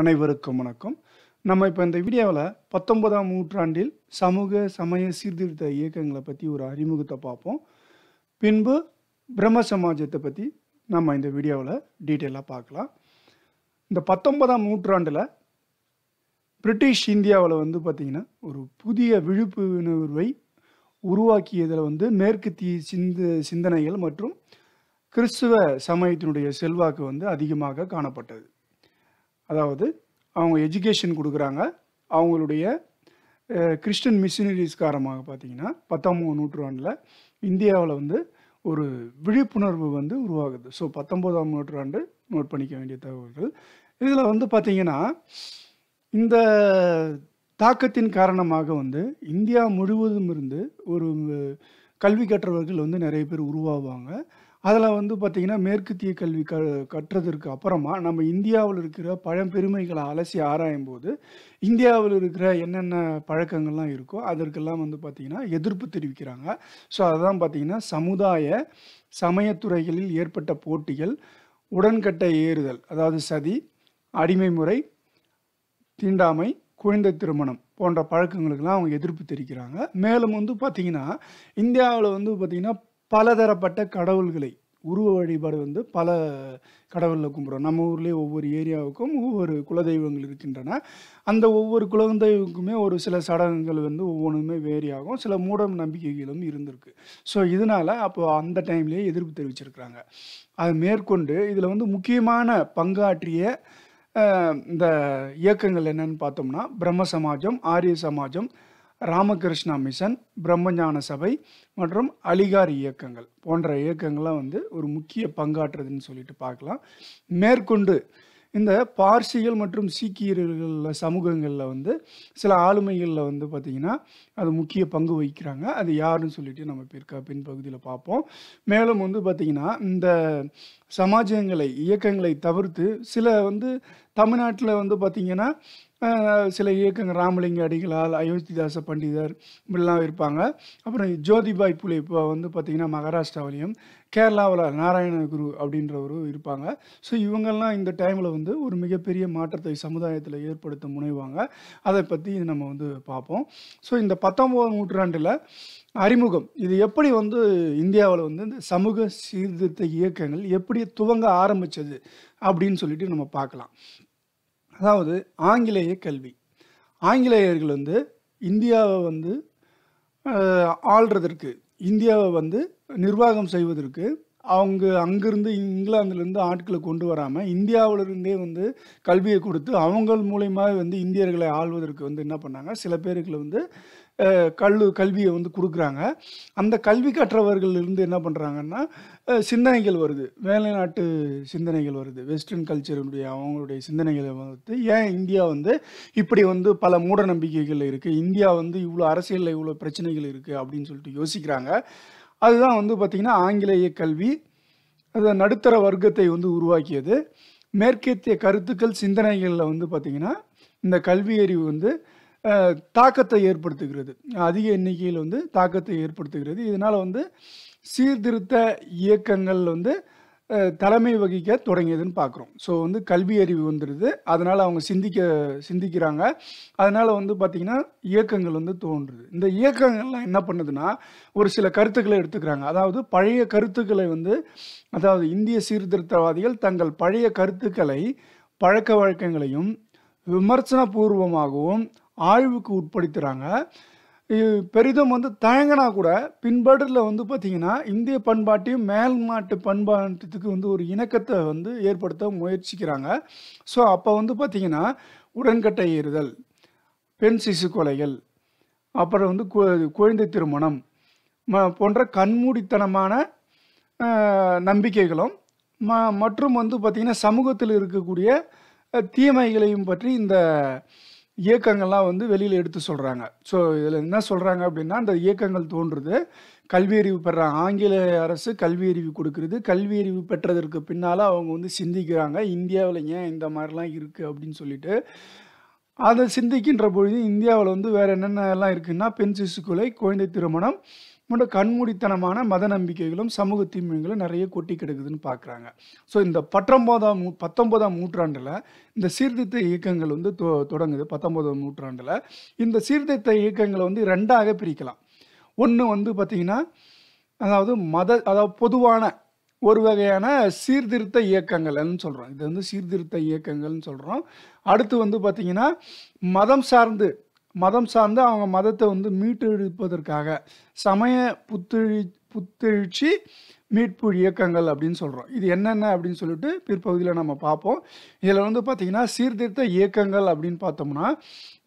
அனைவருக்கும் வணக்கம் நம்ம இப்போ இந்த வீடியோவில் பத்தொன்பதாம் நூற்றாண்டில் சமூக சமய சீர்திருத்த இயக்கங்களை பற்றி ஒரு அறிமுகத்தை பார்ப்போம் பின்பு பிரம்ம சமாஜத்தை பற்றி நம்ம இந்த வீடியோவில் டீட்டெயிலாக பார்க்கலாம் இந்த பத்தொன்பதாம் நூற்றாண்டில் பிரிட்டிஷ் இந்தியாவில் வந்து பார்த்திங்கன்னா ஒரு புதிய விழிப்புணர்வை உருவாக்கியதில் வந்து மேற்கத்திய சிந்த சிந்தனைகள் மற்றும் கிறிஸ்துவ சமயத்தினுடைய செல்வாக்கு வந்து அதிகமாக காணப்பட்டது அதாவது அவங்க எஜுகேஷன் கொடுக்குறாங்க அவங்களுடைய கிறிஸ்டன் மிஷினரிஸ் காரமாக பார்த்தீங்கன்னா பத்தொம்போது நூற்றாண்டில் இந்தியாவில் வந்து ஒரு விழிப்புணர்வு வந்து உருவாகுது ஸோ பத்தொம்போதாம் நூற்றாண்டு நோட் பண்ணிக்க வேண்டிய தகவல்கள் இதில் வந்து பார்த்திங்கன்னா இந்த தாக்கத்தின் காரணமாக வந்து இந்தியா முழுவதும் இருந்து ஒரு கல்வி கற்றவர்கள் வந்து நிறைய பேர் உருவாவாங்க அதில் வந்து பார்த்திங்கன்னா மேற்கத்திய கல்வி க கற்றதற்கு அப்புறமா நம்ம இந்தியாவில் இருக்கிற பழம்பெருமைகளை அலசி ஆராயும் போது இந்தியாவில் இருக்கிற என்னென்ன பழக்கங்கள்லாம் இருக்கோ அதற்கெல்லாம் வந்து பார்த்திங்கன்னா எதிர்ப்பு தெரிவிக்கிறாங்க ஸோ அதுதான் பார்த்திங்கன்னா சமுதாய சமயத்துறைகளில் ஏற்பட்ட போட்டிகள் உடன்கட்டை ஏறுதல் அதாவது சதி அடிமை முறை தீண்டாமை குழந்தை திருமணம் போன்ற பழக்கங்களுக்கெல்லாம் அவங்க எதிர்ப்பு தெரிவிக்கிறாங்க மேலும் வந்து பார்த்திங்கன்னா இந்தியாவில் வந்து பார்த்திங்கன்னா பலதரப்பட்ட கடவுள்களை உருவ வழிபாடு வந்து பல கடவுளில் கும்பிட்றோம் நம்ம ஊர்லேயே ஒவ்வொரு ஏரியாவுக்கும் ஒவ்வொரு குலதெய்வங்கள் இருக்கின்றன அந்த ஒவ்வொரு குலதெய்வக்குமே ஒரு சில சடங்குகள் வந்து ஒவ்வொன்றுமே வேரி ஆகும் சில மூட நம்பிக்கைகளும் இருந்திருக்கு ஸோ இதனால் அப்போது அந்த டைம்லேயே எதிர்ப்பு தெரிவிச்சிருக்கிறாங்க அது மேற்கொண்டு இதில் வந்து முக்கியமான பங்காற்றிய இந்த இயக்கங்கள் என்னன்னு பார்த்தோம்னா பிரம்ம சமாஜம் ஆரிய சமாஜம் ராமகிருஷ்ணா மிஷன் பிரம்மஞான சபை மற்றும் அலிகார் இயக்கங்கள் போன்ற இயக்கங்கள்லாம் வந்து ஒரு முக்கிய பங்காற்றுதுன்னு சொல்லிட்டு பார்க்கலாம் மேற்கொண்டு இந்த பார்சிகள் மற்றும் சீக்கியர்களில் சமூகங்களில் வந்து சில ஆளுமைகளில் வந்து பார்த்திங்கன்னா அது முக்கிய பங்கு வகிக்கிறாங்க அது யாருன்னு சொல்லிட்டு நம்ம பிற்கா பின்பகுதியில் பார்ப்போம் மேலும் வந்து பார்த்திங்கன்னா இந்த சமாஜங்களை இயக்கங்களை தவிர்த்து சில வந்து தமிழ்நாட்டில் வந்து பார்த்திங்கன்னா சில இயக்கங்கள் ராமலிங்க அடிகளால் அயோத்திதாச பண்டிதர் இப்படிலாம் இருப்பாங்க அப்புறம் ஜோதிபாய் புலி இப்போ வந்து பார்த்திங்கன்னா மகாராஷ்டிராவிலையும் கேரளாவில் நாராயணகுரு அப்படின்றவரும் இருப்பாங்க ஸோ இவங்கெல்லாம் இந்த டைமில் வந்து ஒரு மிகப்பெரிய மாற்றத்தை சமுதாயத்தில் ஏற்படுத்த முனைவாங்க அதை பற்றி நம்ம வந்து பார்ப்போம் ஸோ இந்த பத்தொம்போது நூற்றாண்டில் அறிமுகம் இது எப்படி வந்து இந்தியாவில் வந்து இந்த சமூக சீர்திருத்த இயக்கங்கள் எப்படி துவங்க ஆரம்பித்தது அப்படின்னு சொல்லிட்டு நம்ம பார்க்கலாம் அதாவது ஆங்கிலேய கல்வி ஆங்கிலேயர்கள் வந்து இந்தியாவை வந்து ஆள்றதற்கு இந்தியாவை வந்து நிர்வாகம் செய்வதற்கு அவங்க அங்கிருந்து இங்கிலாந்துலேருந்து ஆட்களை கொண்டு வராமல் இந்தியாவிலிருந்தே வந்து கல்வியை கொடுத்து அவங்கள் மூலயமா வந்து இந்தியர்களை ஆள்வதற்கு வந்து என்ன பண்ணாங்க சில பேருக்குள்ள வந்து கல்லு கல்வியை வந்து கொடுக்குறாங்க அந்த கல்வி கற்றவர்கள் இருந்து என்ன பண்ணுறாங்கன்னா சிந்தனைகள் வருது வேலைநாட்டு சிந்தனைகள் வருது வெஸ்டர்ன் கல்ச்சருடைய அவங்களுடைய சிந்தனைகளை வந்து ஏன் இந்தியா வந்து இப்படி வந்து பல மூட நம்பிக்கைகள் இருக்குது இந்தியா வந்து இவ்வளோ அரசியலில் இவ்வளோ பிரச்சனைகள் இருக்குது அப்படின்னு சொல்லிட்டு யோசிக்கிறாங்க அதுதான் வந்து பார்த்திங்கன்னா ஆங்கிலேய கல்வி அது நடுத்தர வர்க்கத்தை வந்து உருவாக்கியது மேற்கத்திய கருத்துக்கள் சிந்தனைகளில் வந்து பார்த்திங்கன்னா இந்த கல்வியறிவு வந்து தாக்கத்தை ஏற்படுத்துகிறது அதிக எண்ணிக்கையில் வந்து தாக்கத்தை ஏற்படுத்துகிறது இதனால் வந்து சீர்திருத்த இயக்கங்கள் வந்து தலைமை வகிக்க தொடங்கியதுன்னு பார்க்குறோம் ஸோ வந்து கல்வி அறிவு வந்துடுது அதனால் அவங்க சிந்திக்க சிந்திக்கிறாங்க அதனால் வந்து பார்த்திங்கன்னா இயக்கங்கள் வந்து தோன்றுது இந்த இயக்கங்கள்லாம் என்ன பண்ணுதுன்னா ஒரு சில கருத்துக்களை எடுத்துக்கிறாங்க அதாவது பழைய கருத்துக்களை வந்து அதாவது இந்திய சீர்திருத்தவாதிகள் தங்கள் பழைய கருத்துக்களை பழக்க வழக்கங்களையும் விமர்சனபூர்வமாகவும் ஆய்வுக்கு உட்படுத்துகிறாங்க பெரிதும் வந்து தயங்கினா கூட பின்பாட்டில் வந்து பார்த்திங்கன்னா இந்திய பண்பாட்டையும் மேல் நாட்டு பண்பாட்டத்துக்கு வந்து ஒரு இணக்கத்தை வந்து ஏற்படுத்த முயற்சிக்கிறாங்க ஸோ அப்போ வந்து பார்த்திங்கன்னா உடன்கட்டை ஏறுதல் பெண் சிசு கொலைகள் அப்புறம் வந்து குழந்தை திருமணம் போன்ற கண்மூடித்தனமான நம்பிக்கைகளும் ம மற்றும் வந்து பார்த்திங்கன்னா சமூகத்தில் இருக்கக்கூடிய தீமைகளையும் பற்றி இந்த இயக்கங்கள்லாம் வந்து வெளியில் எடுத்து சொல்கிறாங்க ஸோ இதில் என்ன சொல்கிறாங்க அப்படின்னா அந்த இயக்கங்கள் தோன்றுறது கல்வி அறிவு பெறாங்க ஆங்கில அரசு கல்வி அறிவு கொடுக்குறது கல்வி அறிவு பெற்றதற்கு பின்னால் அவங்க வந்து சிந்திக்கிறாங்க இந்தியாவில் ஏன் இந்த மாதிரிலாம் இருக்குது அப்படின்னு சொல்லிட்டு அதை சிந்திக்கின்ற பொழுது இந்தியாவில் வந்து வேறு என்னென்ன எல்லாம் இருக்குதுன்னா பெண் சிசு கொலை குழந்தை திருமணம் மற்றும் கண்மூடித்தனமான மத நம்பிக்கைகளும் சமூக தீமைகளும் நிறைய கொட்டி கிடக்குதுன்னு பார்க்குறாங்க ஸோ இந்த பத்தொம்போதாம் நூ பத்தொம்போதாம் நூற்றாண்டில் இந்த சீர்திருத்த இயக்கங்கள் வந்து தொ தொடங்குது பத்தொம்போதாம் நூற்றாண்டில் இந்த சீர்திருத்த இயக்கங்களை வந்து ரெண்டாக பிரிக்கலாம் ஒன்று வந்து பார்த்திங்கன்னா அதாவது மத அதாவது பொதுவான ஒரு வகையான சீர்திருத்த இயக்கங்கள்னு சொல்கிறோம் இது வந்து சீர்திருத்த இயக்கங்கள்னு சொல்கிறோம் அடுத்து வந்து பார்த்திங்கன்னா மதம் சார்ந்து மதம் சார்ந்து அவங்க மதத்தை வந்து மீட்டெடுப்பதற்காக சமய புத்தெழு புத்தெழுச்சி மீட்பு இயக்கங்கள் அப்படின்னு சொல்கிறோம் இது என்னென்ன அப்படின்னு சொல்லிட்டு பிற்பகுதியில் நம்ம பார்ப்போம் இதில் வந்து பார்த்திங்கன்னா சீர்திருத்த இயக்கங்கள் அப்படின்னு பார்த்தோம்னா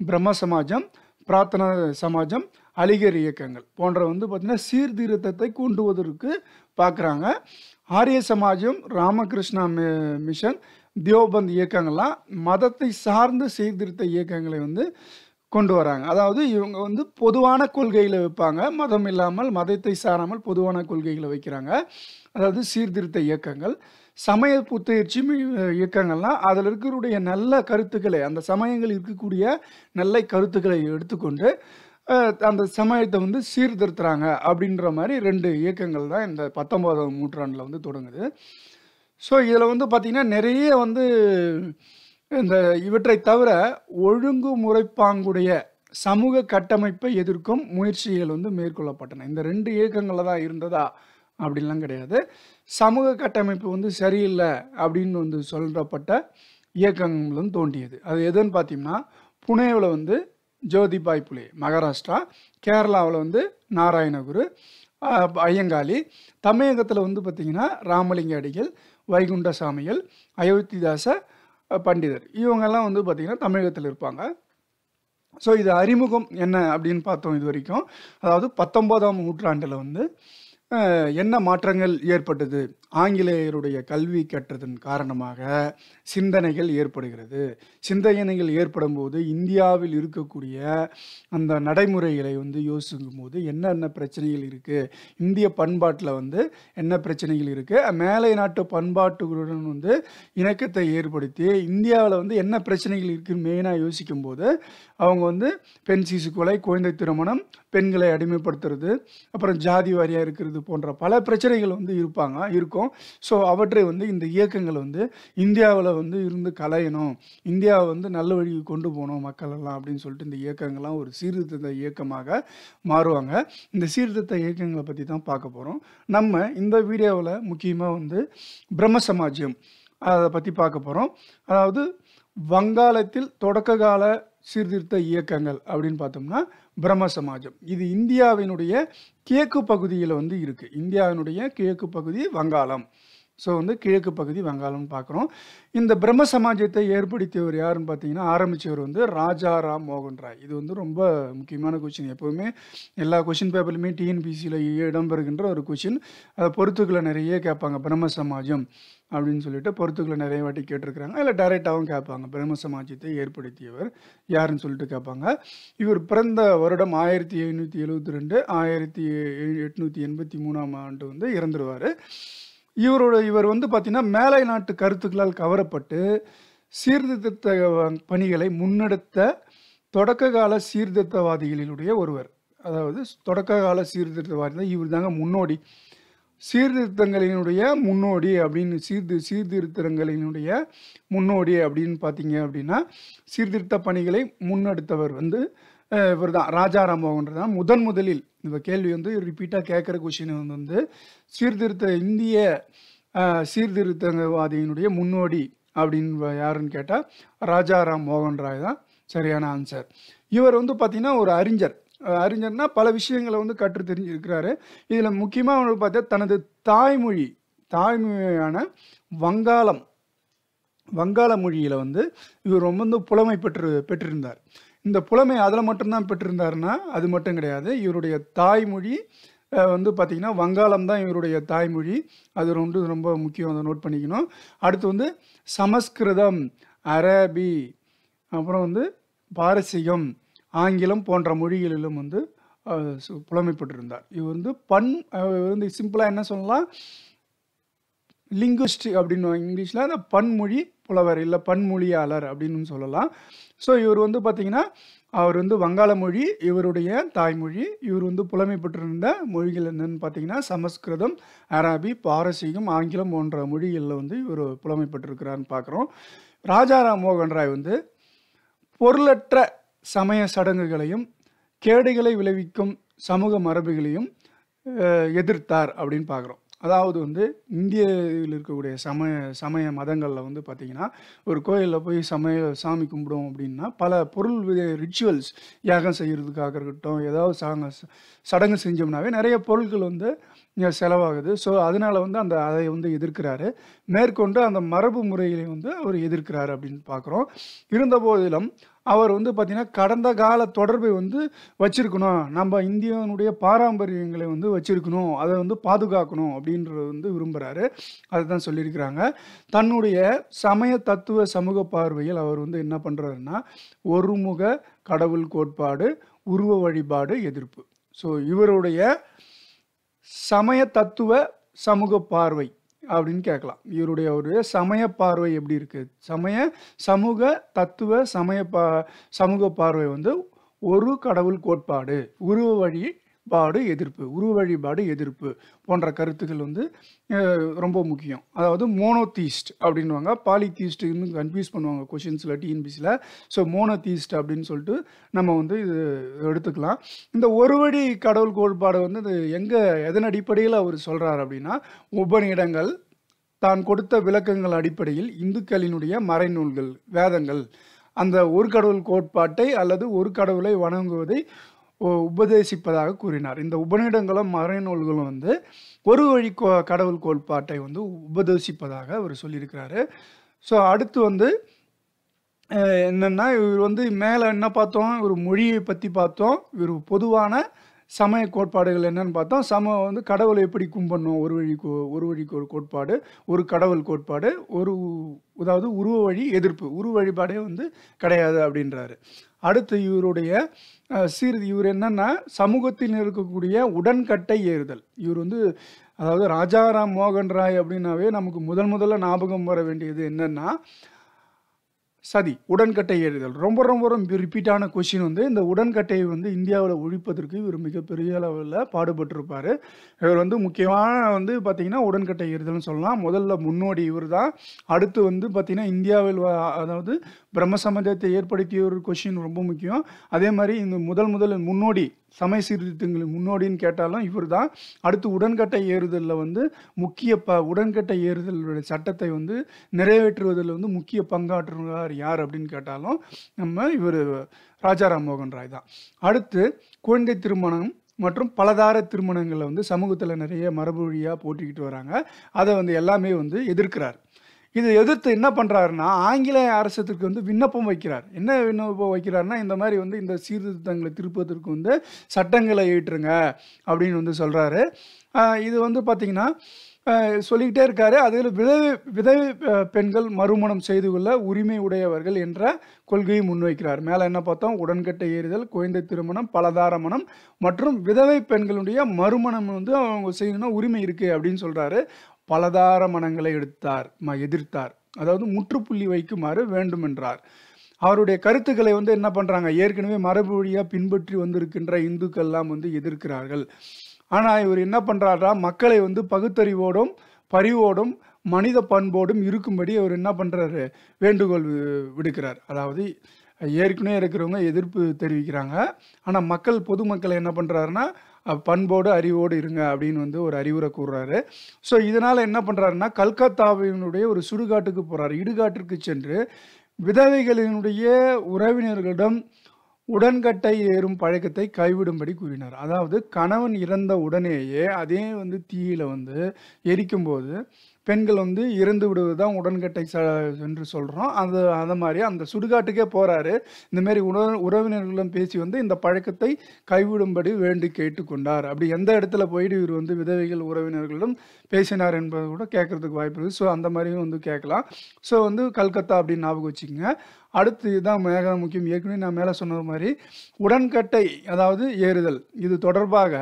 பிரம்ம சமாஜம் பிரார்த்தனா சமாஜம் அழிகர் இயக்கங்கள் போன்ற வந்து பார்த்திங்கன்னா சீர்திருத்தத்தை கூண்டுவதற்கு பார்க்குறாங்க ஆரிய சமாஜம் ராமகிருஷ்ணா மிஷன் தியோபந்த் இயக்கங்கள்லாம் மதத்தை சார்ந்து சீர்திருத்த இயக்கங்களை வந்து கொண்டு வராங்க அதாவது இவங்க வந்து பொதுவான கொள்கையில் வைப்பாங்க மதம் இல்லாமல் மதத்தை சாராமல் பொதுவான கொள்கைகளை வைக்கிறாங்க அதாவது சீர்திருத்த இயக்கங்கள் சமய புத்தயிற்சி இயக்கங்கள்லாம் அதில் இருக்கக்கூடிய நல்ல கருத்துக்களை அந்த சமயங்கள் இருக்கக்கூடிய நல்ல கருத்துக்களை எடுத்துக்கொண்டு அந்த சமயத்தை வந்து சீர்திருத்துறாங்க அப்படின்ற மாதிரி ரெண்டு இயக்கங்கள் தான் இந்த பத்தொம்போதாம் நூற்றாண்டில் வந்து தொடங்குது ஸோ இதில் வந்து பார்த்திங்கன்னா நிறைய வந்து இந்த இவற்றை தவிர ஒழுங்கு முறைப்பாங்குடைய சமூக கட்டமைப்பை எதிர்க்கும் முயற்சிகள் வந்து மேற்கொள்ளப்பட்டன இந்த ரெண்டு இயக்கங்களில் தான் இருந்ததா அப்படின்லாம் கிடையாது சமூக கட்டமைப்பு வந்து சரியில்லை அப்படின்னு வந்து சொல்லப்பட்ட இயக்கங்களும் தோண்டியது அது எதுன்னு பார்த்தீங்கன்னா புனேவில் வந்து ஜோதிபாய் புலே மகாராஷ்டிரா கேரளாவில் வந்து நாராயணகுரு ஐயங்காளி தமிழகத்தில் வந்து பார்த்திங்கன்னா ராமலிங்க அடிகள் வைகுண்டசாமிகள் அயோத்திதாசை அயோத்திதாச பண்டிதர் இவங்கெல்லாம் வந்து பார்த்திங்கன்னா தமிழகத்தில் இருப்பாங்க ஸோ இது அறிமுகம் என்ன அப்படின்னு பார்த்தோம் இது வரைக்கும் அதாவது பத்தொம்போதாம் நூற்றாண்டில் வந்து என்ன மாற்றங்கள் ஏற்பட்டது ஆங்கிலேயருடைய கல்வி கற்றதன் காரணமாக சிந்தனைகள் ஏற்படுகிறது சிந்தனைகள் ஏற்படும் போது இந்தியாவில் இருக்கக்கூடிய அந்த நடைமுறைகளை வந்து யோசிக்கும் போது என்னென்ன பிரச்சனைகள் இருக்குது இந்திய பண்பாட்டில் வந்து என்ன பிரச்சனைகள் இருக்குது மேலை நாட்டு பண்பாட்டுகளுடன் வந்து இணக்கத்தை ஏற்படுத்தி இந்தியாவில் வந்து என்ன பிரச்சனைகள் இருக்குன்னு மெயினாக யோசிக்கும் போது அவங்க வந்து பெண் சிசு கொலை குழந்தை திருமணம் பெண்களை அடிமைப்படுத்துறது அப்புறம் ஜாதி வாரியாக இருக்கிறது போன்ற பல பிரச்சனைகள் வந்து இருப்பாங்க இருக்கும் ஸோ அவற்றை வந்து இந்த இயக்கங்கள் வந்து இந்தியாவில் வந்து இருந்து கலையணும் இந்தியாவை வந்து நல்ல வழிக்கு கொண்டு போகணும் மக்கள் எல்லாம் அப்படின்னு சொல்லிட்டு இந்த இயக்கங்கள்லாம் ஒரு சீர்திருத்த இயக்கமாக மாறுவாங்க இந்த சீர்திருத்த இயக்கங்களை பற்றி தான் பார்க்க போகிறோம் நம்ம இந்த வீடியோவில் முக்கியமாக வந்து பிரம்ம சமாஜம் அதை பற்றி பார்க்க போகிறோம் அதாவது வங்காளத்தில் தொடக்க கால சீர்திருத்த இயக்கங்கள் அப்படின்னு பார்த்தோம்னா பிரம்ம சமாஜம் இது இந்தியாவினுடைய கிழக்கு பகுதியில் வந்து இருக்குது இந்தியாவினுடைய கிழக்கு பகுதி வங்காளம் ஸோ வந்து கிழக்கு பகுதி வங்காளம்னு பார்க்குறோம் இந்த பிரம்ம சமாஜத்தை ஏற்படுத்தியவர் யாருன்னு பார்த்தீங்கன்னா ஆரம்பித்தவர் வந்து ராஜா ராம் மோகன் ராய் இது வந்து ரொம்ப முக்கியமான கொஷின் எப்போவுமே எல்லா கொஷின் பேப்பர்லையுமே டிஎன்பிசியில் இடம்பெறுகின்ற ஒரு கொஷின் அதை பொறுத்துக்களை நிறைய கேட்பாங்க பிரம்ம சமாஜம் அப்படின்னு சொல்லிட்டு பொறுத்துக்களை நிறைய வாட்டி கேட்டிருக்கிறாங்க இல்லை டைரெக்டாகவும் கேட்பாங்க பிரம்ம சமாஜத்தை ஏற்படுத்தியவர் யாருன்னு சொல்லிட்டு கேட்பாங்க இவர் பிறந்த வருடம் ஆயிரத்தி எழுநூற்றி எழுபத்தி ரெண்டு ஆயிரத்தி எட்நூற்றி எண்பத்தி மூணாம் ஆண்டு வந்து இறந்துடுவார் இவரோட இவர் வந்து பார்த்திங்கன்னா மேலை நாட்டு கருத்துக்களால் கவரப்பட்டு சீர்திருத்த பணிகளை முன்னெடுத்த தொடக்க கால சீர்திருத்தவாதிகளினுடைய ஒருவர் அதாவது தொடக்க கால சீர்திருத்தவாதி தான் இவர் தாங்க முன்னோடி சீர்திருத்தங்களினுடைய முன்னோடி அப்படின்னு சீர்தி சீர்திருத்தங்களினுடைய முன்னோடி அப்படின்னு பார்த்தீங்க அப்படின்னா சீர்திருத்த பணிகளை முன்னெடுத்தவர் வந்து இவர் தான் ராஜா மோகன் தான் முதன் முதலில் இந்த கேள்வி வந்து ரிப்பீட்டாக கேட்குற கொஷின் வந்து சீர்திருத்த இந்திய சீர்திருத்தவாதியினுடைய முன்னோடி அப்படின்னு யாருன்னு கேட்டால் ராஜாராம் மோகன் ராய் தான் சரியான ஆன்சர் இவர் வந்து பார்த்திங்கன்னா ஒரு அறிஞர் அறிஞர்னா பல விஷயங்களை வந்து கற்று தெரிஞ்சிருக்கிறாரு இதில் முக்கியமாக அவனுக்கு பார்த்தா தனது தாய்மொழி தாய்மொழியான வங்காளம் வங்காள மொழியில் வந்து இவர் ரொம்ப புலமை பெற்று பெற்றிருந்தார் இந்த புலமை அதில் மட்டும்தான் பெற்றிருந்தாருன்னா அது மட்டும் கிடையாது இவருடைய தாய்மொழி வந்து பார்த்திங்கன்னா வங்காளம் தான் இவருடைய தாய்மொழி அது ரொம்ப ரொம்ப முக்கியம் அதை நோட் பண்ணிக்கணும் அடுத்து வந்து சமஸ்கிருதம் அரபி அப்புறம் வந்து பாரசீகம் ஆங்கிலம் போன்ற மொழிகளிலும் வந்து புலமைப்பட்டிருந்தார் இவர் வந்து பன் வந்து சிம்பிளாக என்ன சொல்லலாம் லிங்குஸ்ட் அப்படின்னு இங்கிலீஷில் அந்த பன்மொழி புலவர் இல்லை பன்மொழியாளர் அப்படின்னு சொல்லலாம் ஸோ இவர் வந்து பார்த்திங்கன்னா அவர் வந்து வங்காள மொழி இவருடைய தாய்மொழி இவர் வந்து புலமை பெற்றிருந்த மொழிகள் என்னென்னு பார்த்தீங்கன்னா சமஸ்கிருதம் அராபி பாரசீகம் ஆங்கிலம் போன்ற மொழிகளில் வந்து இவர் புலமை பார்க்குறோம் ராஜாராம் மோகன் ராய் வந்து பொருளற்ற சமய சடங்குகளையும் கேடுகளை விளைவிக்கும் சமூக மரபுகளையும் எதிர்த்தார் அப்படின்னு பார்க்குறோம் அதாவது வந்து இந்தியாவில் இருக்கக்கூடிய சமய சமய மதங்களில் வந்து பார்த்திங்கன்னா ஒரு கோயிலில் போய் சமய சாமி கும்பிடும் அப்படின்னா பல பொருள் ரிச்சுவல்ஸ் யாகம் செய்கிறதுக்காக இருக்கட்டும் ஏதாவது சாங்க சடங்கு செஞ்சோம்னாவே நிறைய பொருட்கள் வந்து செலவாகுது ஸோ அதனால் வந்து அந்த அதை வந்து எதிர்க்கிறாரு மேற்கொண்டு அந்த மரபு முறைகளை வந்து அவர் எதிர்க்கிறாரு அப்படின்னு பார்க்குறோம் இருந்த போதிலும் அவர் வந்து பார்த்திங்கன்னா கடந்த கால தொடர்பை வந்து வச்சுருக்கணும் நம்ம இந்தியாவினுடைய பாரம்பரியங்களை வந்து வச்சுருக்கணும் அதை வந்து பாதுகாக்கணும் அப்படின்றது வந்து விரும்புகிறாரு அதை தான் சொல்லியிருக்கிறாங்க தன்னுடைய சமய தத்துவ சமூக பார்வையில் அவர் வந்து என்ன பண்ணுறாருன்னா ஒருமுக கடவுள் கோட்பாடு உருவ வழிபாடு எதிர்ப்பு ஸோ இவருடைய சமய தத்துவ சமூக பார்வை அப்படின்னு கேட்கலாம் இவருடைய ஒரு சமய பார்வை எப்படி இருக்குது சமய சமூக தத்துவ சமய பா சமூக பார்வை வந்து ஒரு கடவுள் கோட்பாடு உருவ வழி பாடு எதிர்ப்பு உருவ வழிபாடு எதிர்ப்பு போன்ற கருத்துக்கள் வந்து ரொம்ப முக்கியம் அதாவது மோனோதீஸ்ட் அப்படின்வாங்க பாலிதீஸ்ட்டுன்னு கன்ஃபியூஸ் பண்ணுவாங்க கொஷின்ஸில் டிஎன்பிசியில் ஸோ மோனோதீஸ்ட் அப்படின்னு சொல்லிட்டு நம்ம வந்து இது எடுத்துக்கலாம் இந்த ஒரு வழி கடவுள் கோட்பாடு வந்து இது எங்கே எதன் அடிப்படையில் அவர் சொல்கிறார் அப்படின்னா இடங்கள் தான் கொடுத்த விளக்கங்கள் அடிப்படையில் இந்துக்களினுடைய மறைநூல்கள் வேதங்கள் அந்த ஒரு கடவுள் கோட்பாட்டை அல்லது ஒரு கடவுளை வணங்குவதை உபதேசிப்பதாக கூறினார் இந்த உபநிடங்களும் மறைநூல்களும் வந்து ஒரு வழி கடவுள் கோட்பாட்டை வந்து உபதேசிப்பதாக அவர் சொல்லியிருக்கிறாரு ஸோ அடுத்து வந்து என்னென்னா இவர் வந்து மேலே என்ன பார்த்தோம் இவர் மொழியை பற்றி பார்த்தோம் இவர் பொதுவான சமய கோட்பாடுகள் என்னன்னு பார்த்தோம் சம வந்து கடவுளை எப்படி கும்பிடணும் ஒரு வழி ஒரு வழி ஒரு கோட்பாடு ஒரு கடவுள் கோட்பாடு ஒரு அதாவது உருவ வழி எதிர்ப்பு உருவ வழிபாடே வந்து கிடையாது அப்படின்றாரு அடுத்து இவருடைய சீரதி இவர் என்னென்னா சமூகத்தில் இருக்கக்கூடிய உடன்கட்டை ஏறுதல் இவர் வந்து அதாவது ராஜாராம் மோகன் ராய் அப்படின்னாவே நமக்கு முதன் முதல்ல ஞாபகம் வர வேண்டியது என்னென்னா சதி உடன்கட்டை ஏறுதல் ரொம்ப ரொம்ப ரொம்ப ரிப்பீட்டான கொஷின் வந்து இந்த உடன்கட்டையை வந்து இந்தியாவில் ஒழிப்பதற்கு இவர் மிகப்பெரிய அளவில் பாடுபட்டிருப்பார் இவர் வந்து முக்கியமான வந்து பார்த்திங்கன்னா உடன்கட்டை ஏறுதல்னு சொல்லலாம் முதல்ல முன்னோடி இவர் தான் அடுத்து வந்து பார்த்திங்கன்னா இந்தியாவில் அதாவது பிரம்ம ஏற்படுத்திய ஒரு கொஷின் ரொம்ப முக்கியம் அதே மாதிரி இந்த முதல் முதல் முன்னோடி சமய சீர்திருத்தங்களுக்கு முன்னோடின்னு கேட்டாலும் இவர் தான் அடுத்து உடன்கட்டை ஏறுதலில் வந்து முக்கிய ப உடன்கட்டை ஏறுதலுடைய சட்டத்தை வந்து நிறைவேற்றுவதில் வந்து முக்கிய பங்காற்றுவார் யார் அப்படின்னு கேட்டாலும் நம்ம இவர் ராஜாராம் மோகன் ராய் தான் அடுத்து குழந்தை திருமணம் மற்றும் பலதார திருமணங்களை வந்து சமூகத்தில் நிறைய மரபு வழியாக போட்டிக்கிட்டு வராங்க அதை வந்து எல்லாமே வந்து எதிர்க்கிறார் இதை எதிர்த்து என்ன பண்ணுறாருன்னா ஆங்கில அரசத்திற்கு வந்து விண்ணப்பம் வைக்கிறார் என்ன விண்ணப்பம் வைக்கிறாருன்னா இந்த மாதிரி வந்து இந்த சீர்திருத்தங்களை திருப்பதற்கு வந்து சட்டங்களை ஏற்றுங்க அப்படின்னு வந்து சொல்கிறாரு இது வந்து பார்த்திங்கன்னா சொல்லிக்கிட்டே இருக்காரு அதில் விதவி விதவை பெண்கள் மறுமணம் செய்து கொள்ள உரிமை உடையவர்கள் என்ற கொள்கையை முன்வைக்கிறார் மேலே என்ன பார்த்தோம் உடன்கட்டை ஏறுதல் குழந்தை திருமணம் பலதார மனம் மற்றும் விதவை பெண்களுடைய மறுமணம் வந்து அவங்க செய்யணும்னா உரிமை இருக்குது அப்படின்னு சொல்கிறாரு பலதார மனங்களை எடுத்தார் எதிர்த்தார் அதாவது முற்றுப்புள்ளி வைக்குமாறு வேண்டும் என்றார் அவருடைய கருத்துக்களை வந்து என்ன பண்ணுறாங்க ஏற்கனவே மரபு பின்பற்றி வந்திருக்கின்ற இந்துக்கள்லாம் வந்து எதிர்க்கிறார்கள் ஆனால் இவர் என்ன பண்ணுறாரா மக்களை வந்து பகுத்தறிவோடும் பரிவோடும் மனித பண்போடும் இருக்கும்படி அவர் என்ன பண்ணுறாரு வேண்டுகோள் விடுக்கிறார் அதாவது ஏற்கனவே இருக்கிறவங்க எதிர்ப்பு தெரிவிக்கிறாங்க ஆனால் மக்கள் பொதுமக்களை என்ன பண்ணுறாருன்னா பண்போடு அறிவோடு இருங்க அப்படின்னு வந்து ஒரு அறிவுரை கூறுறாரு ஸோ இதனால் என்ன பண்ணுறாருன்னா கல்கத்தாவினுடைய ஒரு சுடுகாட்டுக்கு போகிறாரு இடுகாட்டிற்கு சென்று விதவைகளினுடைய உறவினர்களிடம் உடன்கட்டை ஏறும் பழக்கத்தை கைவிடும்படி கூறினார் அதாவது கணவன் இறந்த உடனேயே அதே வந்து தீயில வந்து எரிக்கும்போது பெண்கள் வந்து இறந்து விடுவது தான் உடன்கட்டை ச என்று சொல்கிறோம் அது அதை மாதிரி அந்த சுடுகாட்டுக்கே போகிறாரு இந்தமாரி உணவு உறவினர்களிடம் பேசி வந்து இந்த பழக்கத்தை கைவிடும்படி வேண்டி கேட்டுக்கொண்டார் அப்படி எந்த இடத்துல போயிட்டு இவர் வந்து விதவைகள் உறவினர்களிடம் பேசினார் என்பது கூட கேட்குறதுக்கு வாய்ப்பு இருக்குது ஸோ அந்த மாதிரியும் வந்து கேட்கலாம் ஸோ வந்து கல்கத்தா அப்படின்னு ஞாபகம் வச்சுக்கோங்க அடுத்து இதுதான் மேக முக்கியம் ஏற்கனவே நான் மேலே சொன்ன மாதிரி உடன்கட்டை அதாவது ஏறுதல் இது தொடர்பாக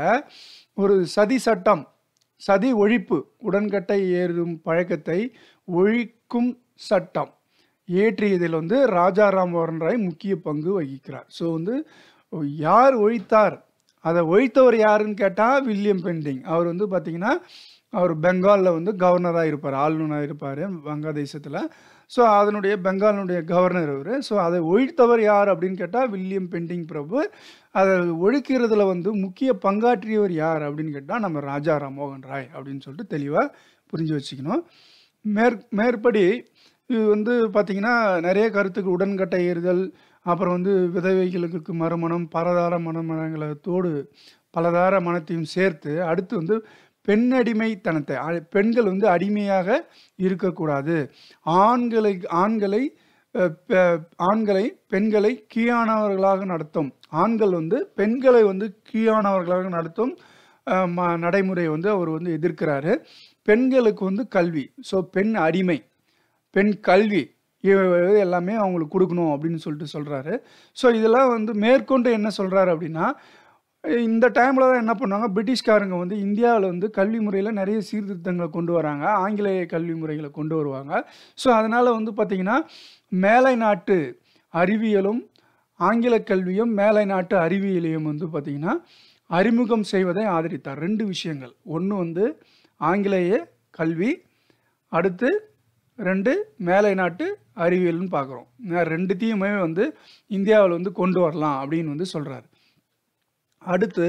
ஒரு சதி சட்டம் சதி ஒழிப்பு உடன்கட்டை ஏறும் பழக்கத்தை ஒழிக்கும் சட்டம் ஏற்றியதில் வந்து ராஜா ராமோகன் ராய் முக்கிய பங்கு வகிக்கிறார் ஸோ வந்து யார் ஒழித்தார் அதை ஒழித்தவர் யாருன்னு கேட்டால் வில்லியம் பெண்டிங் அவர் வந்து பார்த்திங்கன்னா அவர் பெங்காலில் வந்து கவர்னராக இருப்பார் ஆளுநராக இருப்பார் வங்காதேசத்தில் ஸோ அதனுடைய பெங்காலினுடைய கவர்னர் அவர் ஸோ அதை ஒழித்தவர் யார் அப்படின்னு கேட்டால் வில்லியம் பெண்டிங் பிரபு அதை ஒழிக்கிறதுல வந்து முக்கிய பங்காற்றியவர் யார் அப்படின்னு கேட்டால் நம்ம ராஜா ராமோகன் ராய் அப்படின்னு சொல்லிட்டு தெளிவாக புரிஞ்சு வச்சுக்கணும் மேற் மேற்படி இது வந்து பார்த்திங்கன்னா நிறைய கருத்துக்கு உடன்கட்டை ஏறுதல் அப்புறம் வந்து விதவைகளுக்கு மறுமணம் பலதார மனமனங்களை தோடு பலதார மனத்தையும் சேர்த்து அடுத்து வந்து பெண்ணடிமைத்தனத்தை பெண்கள் வந்து அடிமையாக இருக்கக்கூடாது ஆண்களை ஆண்களை ஆண்களை பெண்களை கீழானவர்களாக நடத்தும் ஆண்கள் வந்து பெண்களை வந்து கீழானவர்களாக நடத்தும் நடைமுறையை வந்து அவர் வந்து எதிர்க்கிறாரு பெண்களுக்கு வந்து கல்வி ஸோ பெண் அடிமை பெண் கல்வி எல்லாமே அவங்களுக்கு கொடுக்கணும் அப்படின்னு சொல்லிட்டு சொல்கிறாரு ஸோ இதெல்லாம் வந்து மேற்கொண்டு என்ன சொல்கிறாரு அப்படின்னா இந்த டைமில் தான் என்ன பண்ணுவாங்க பிரிட்டிஷ்காரங்க வந்து இந்தியாவில் வந்து கல்வி முறையில் நிறைய சீர்திருத்தங்களை கொண்டு வராங்க ஆங்கிலேய கல்வி முறைகளை கொண்டு வருவாங்க ஸோ அதனால் வந்து பார்த்திங்கன்னா மேலை நாட்டு அறிவியலும் ஆங்கில கல்வியும் மேலை நாட்டு அறிவியலையும் வந்து பார்த்திங்கன்னா அறிமுகம் செய்வதை ஆதரித்தார் ரெண்டு விஷயங்கள் ஒன்று வந்து ஆங்கிலேய கல்வி அடுத்து ரெண்டு மேலை நாட்டு அறிவியல்னு பார்க்குறோம் ரெண்டுத்தையுமே வந்து இந்தியாவில் வந்து கொண்டு வரலாம் அப்படின்னு வந்து சொல்கிறாரு அடுத்து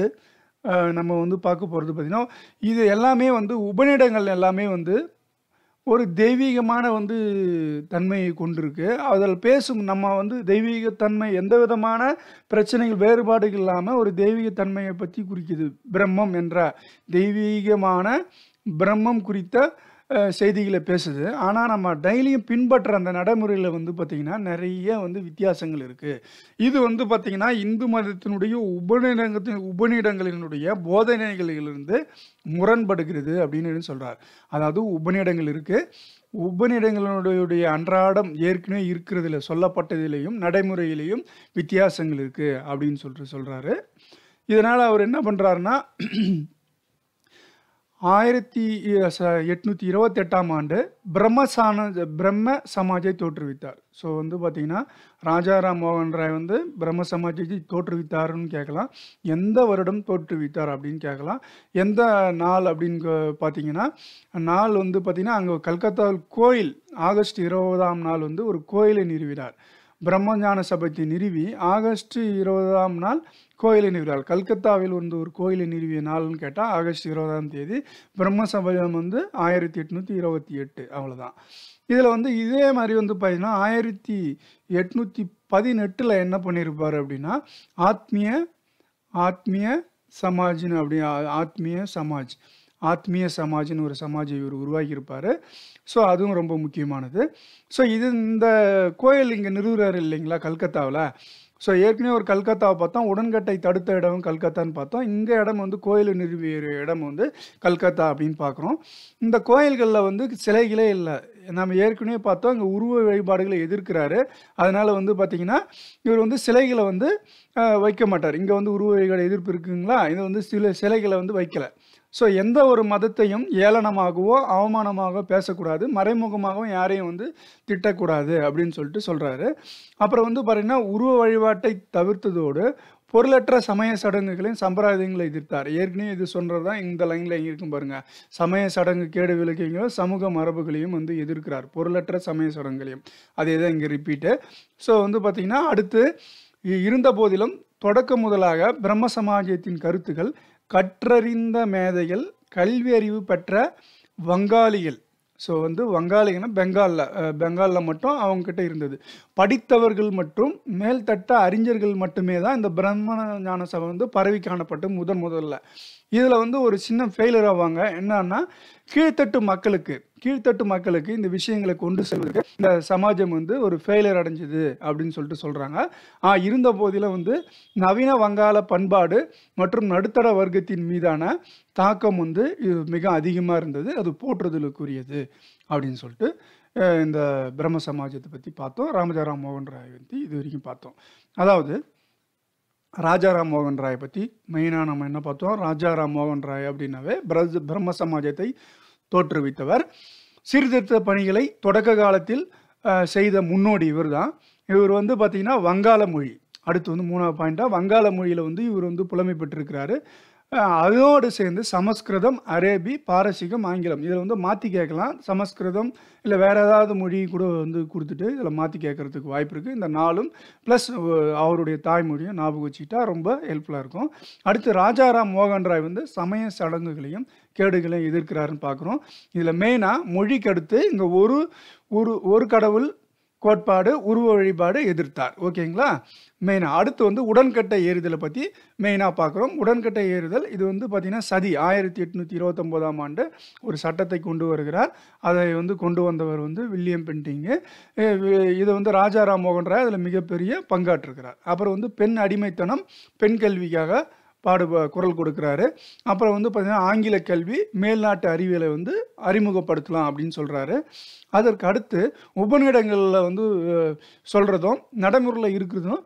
நம்ம வந்து பார்க்க போகிறது பார்த்திங்கன்னா இது எல்லாமே வந்து உபநிடங்கள் எல்லாமே வந்து ஒரு தெய்வீகமான வந்து தன்மையை கொண்டிருக்கு அதில் பேசும் நம்ம வந்து தெய்வீகத்தன்மை எந்த விதமான பிரச்சனைகள் வேறுபாடுகள் இல்லாமல் ஒரு தெய்வீகத்தன்மையை பற்றி குறிக்குது பிரம்மம் என்ற தெய்வீகமான பிரம்மம் குறித்த செய்திகளை பேசுது ஆனால் நம்ம டெய்லியும் பின்பற்ற அந்த நடைமுறையில் வந்து பார்த்திங்கன்னா நிறைய வந்து வித்தியாசங்கள் இருக்குது இது வந்து பார்த்திங்கன்னா இந்து மதத்தினுடைய உபநிடங்கத்தின் உபநிடங்களினுடைய போதனைகளிலிருந்து முரண்படுகிறது அப்படின்னு சொல்கிறார் அதாவது உபநிடங்கள் இருக்குது உபநிடங்களுடைய அன்றாடம் ஏற்கனவே இருக்கிறதுல சொல்லப்பட்டதிலையும் நடைமுறையிலையும் வித்தியாசங்கள் இருக்குது அப்படின்னு சொல்லிட்டு சொல்கிறாரு இதனால் அவர் என்ன பண்ணுறாருன்னா ஆயிரத்தி இருபத்தி இருபத்தெட்டாம் ஆண்டு பிரம்மசான பிரம்ம சமாஜை தோற்றுவித்தார் ஸோ வந்து பார்த்திங்கன்னா ராஜாராம் மோகன் ராய் வந்து பிரம்ம சமாஜை தோற்றுவித்தாருன்னு கேட்கலாம் எந்த வருடம் தோற்றுவித்தார் அப்படின்னு கேட்கலாம் எந்த நாள் அப்படின்னு பார்த்தீங்கன்னா நாள் வந்து பார்த்தீங்கன்னா அங்கே கல்கத்தாவில் கோயில் ஆகஸ்ட் இருபதாம் நாள் வந்து ஒரு கோயிலை நிறுவினார் பிரம்மஞான சபைத்தை நிறுவி ஆகஸ்ட் இருபதாம் நாள் கோயிலை நிறுவினார் கல்கத்தாவில் வந்து ஒரு கோயிலை நிறுவிய நாள்னு கேட்டால் ஆகஸ்ட் இருபதாம் தேதி பிரம்ம சபையம் வந்து ஆயிரத்தி எட்நூற்றி இருபத்தி எட்டு அவ்வளோதான் இதில் வந்து இதே மாதிரி வந்து பார்த்திங்கன்னா ஆயிரத்தி எட்நூற்றி பதினெட்டில் என்ன பண்ணியிருப்பார் அப்படின்னா ஆத்மீய ஆத்மிய சமாஜ்னு அப்படி ஆத்மீய சமாஜ் ஆத்மீய சமாஜ்னு ஒரு சமாஜ் இவர் உருவாக்கியிருப்பார் ஸோ அதுவும் ரொம்ப முக்கியமானது ஸோ இது இந்த கோயில் இங்கே நிறுவுறாரு இல்லைங்களா கல்கத்தாவில் ஸோ ஏற்கனவே ஒரு கல்கத்தாவை பார்த்தோம் உடன்கட்டை தடுத்த இடம் கல்கத்தான்னு பார்த்தோம் இந்த இடம் வந்து கோயில் நிறுவிய இடம் வந்து கல்கத்தா அப்படின்னு பார்க்குறோம் இந்த கோயில்களில் வந்து சிலைகளே இல்லை நம்ம ஏற்கனவே பார்த்தோம் இங்கே உருவ வழிபாடுகளை எதிர்க்கிறாரு அதனால் வந்து பார்த்திங்கன்னா இவர் வந்து சிலைகளை வந்து வைக்க மாட்டார் இங்கே வந்து உருவ வழிபாடு எதிர்ப்பு இருக்குங்களா இதை வந்து சில சிலைகளை வந்து வைக்கலை ஸோ எந்த ஒரு மதத்தையும் ஏளனமாகவோ அவமானமாகவோ பேசக்கூடாது மறைமுகமாகவும் யாரையும் வந்து திட்டக்கூடாது அப்படின்னு சொல்லிட்டு சொல்கிறாரு அப்புறம் வந்து பார்த்திங்கன்னா உருவ வழிபாட்டை தவிர்த்ததோடு பொருளற்ற சமய சடங்குகளையும் சம்பிரதாயங்களை எதிர்த்தார் ஏற்கனவே இது சொல்கிறது தான் இந்த லைனில் இருக்கும் பாருங்கள் சமய சடங்கு கேடு விளக்கங்களும் சமூக மரபுகளையும் வந்து எதிர்க்கிறார் பொருளற்ற சமய சடங்குகளையும் அதே தான் இங்கே ரிப்பீட்டு ஸோ வந்து பார்த்திங்கன்னா அடுத்து இருந்த போதிலும் தொடக்க முதலாக பிரம்ம சமாஜத்தின் கருத்துக்கள் கற்றறிந்த மேதைகள் கல்வி அறிவு பெற்ற வங்காளிகள் ஸோ வந்து வங்காளிகள்னா பெங்காலில் பெங்காலில் மட்டும் அவங்கக்கிட்ட இருந்தது படித்தவர்கள் மற்றும் மேல்தட்ட அறிஞர்கள் மட்டுமே தான் இந்த பிரம்மண ஞான சபை வந்து பரவி காணப்பட்டு முதன் முதல்ல இதில் வந்து ஒரு சின்ன ஃபெயிலர் ஆவாங்க என்னன்னா கீழ்த்தட்டு மக்களுக்கு கீழ்த்தட்டு மக்களுக்கு இந்த விஷயங்களை கொண்டு செல்வதற்கு இந்த சமாஜம் வந்து ஒரு ஃபெயிலியர் அடைஞ்சது அப்படின்னு சொல்லிட்டு சொல்கிறாங்க ஆ இருந்த போதில வந்து நவீன வங்காள பண்பாடு மற்றும் நடுத்தர வர்க்கத்தின் மீதான தாக்கம் வந்து இது மிக அதிகமாக இருந்தது அது போற்றுதலுக்குரியது அப்படின்னு சொல்லிட்டு இந்த பிரம்ம சமாஜத்தை பற்றி பார்த்தோம் ராமஜாராம் மோகன் ராய் பற்றி இது வரைக்கும் பார்த்தோம் அதாவது ராஜாராம் மோகன் ராயை பற்றி மெயினாக நம்ம என்ன பார்த்தோம் ராஜாராம் மோகன் ராய் அப்படின்னாவே பிரம்ம சமாஜத்தை தோற்றுவித்தவர் சீர்திருத்த பணிகளை தொடக்க காலத்தில் செய்த முன்னோடி இவர் தான் இவர் வந்து பார்த்திங்கன்னா வங்காள மொழி அடுத்து வந்து மூணாவது பாயிண்ட்டாக வங்காள மொழியில் வந்து இவர் வந்து புலமை பெற்றிருக்கிறாரு அதோடு சேர்ந்து சமஸ்கிருதம் அரேபி பாரசீகம் ஆங்கிலம் இதில் வந்து மாற்றி கேட்கலாம் சமஸ்கிருதம் இல்லை வேறு ஏதாவது மொழி கூட வந்து கொடுத்துட்டு இதில் மாற்றி கேட்குறதுக்கு வாய்ப்பு இருக்குது இந்த நாளும் ப்ளஸ் அவருடைய தாய்மொழியும் ஞாபகம் வச்சுக்கிட்டா ரொம்ப ஹெல்ப்ஃபுல்லாக இருக்கும் அடுத்து ராஜாராம் மோகன் ராய் வந்து சமய சடங்குகளையும் கேடுகளை எதிர்க்கிறாருன்னு பார்க்குறோம் இதில் மெயினாக மொழிக்கு அடுத்து இங்கே ஒரு ஒரு ஒரு கடவுள் கோட்பாடு உருவ வழிபாடு எதிர்த்தார் ஓகேங்களா மெயினாக அடுத்து வந்து உடன்கட்டை ஏறுதலை பற்றி மெயினாக பார்க்குறோம் உடன்கட்டை ஏறுதல் இது வந்து பார்த்திங்கன்னா சதி ஆயிரத்தி எட்நூற்றி இருபத்தொம்போதாம் ஆண்டு ஒரு சட்டத்தை கொண்டு வருகிறார் அதை வந்து கொண்டு வந்தவர் வந்து வில்லியம் பென்டிங்கு இதை வந்து ராஜாராம் மோகன் ராய் அதில் மிகப்பெரிய பங்காற்றுக்கிறார் அப்புறம் வந்து பெண் அடிமைத்தனம் பெண் கல்விக்காக பாடு குரல் கொடுக்குறாரு அப்புறம் வந்து பார்த்திங்கன்னா ஆங்கில கல்வி மேல்நாட்டு அறிவியலை வந்து அறிமுகப்படுத்தலாம் அப்படின்னு சொல்கிறாரு அதற்கு அடுத்து உபநிடங்களில் வந்து சொல்கிறதும் நடைமுறையில் இருக்கிறதும்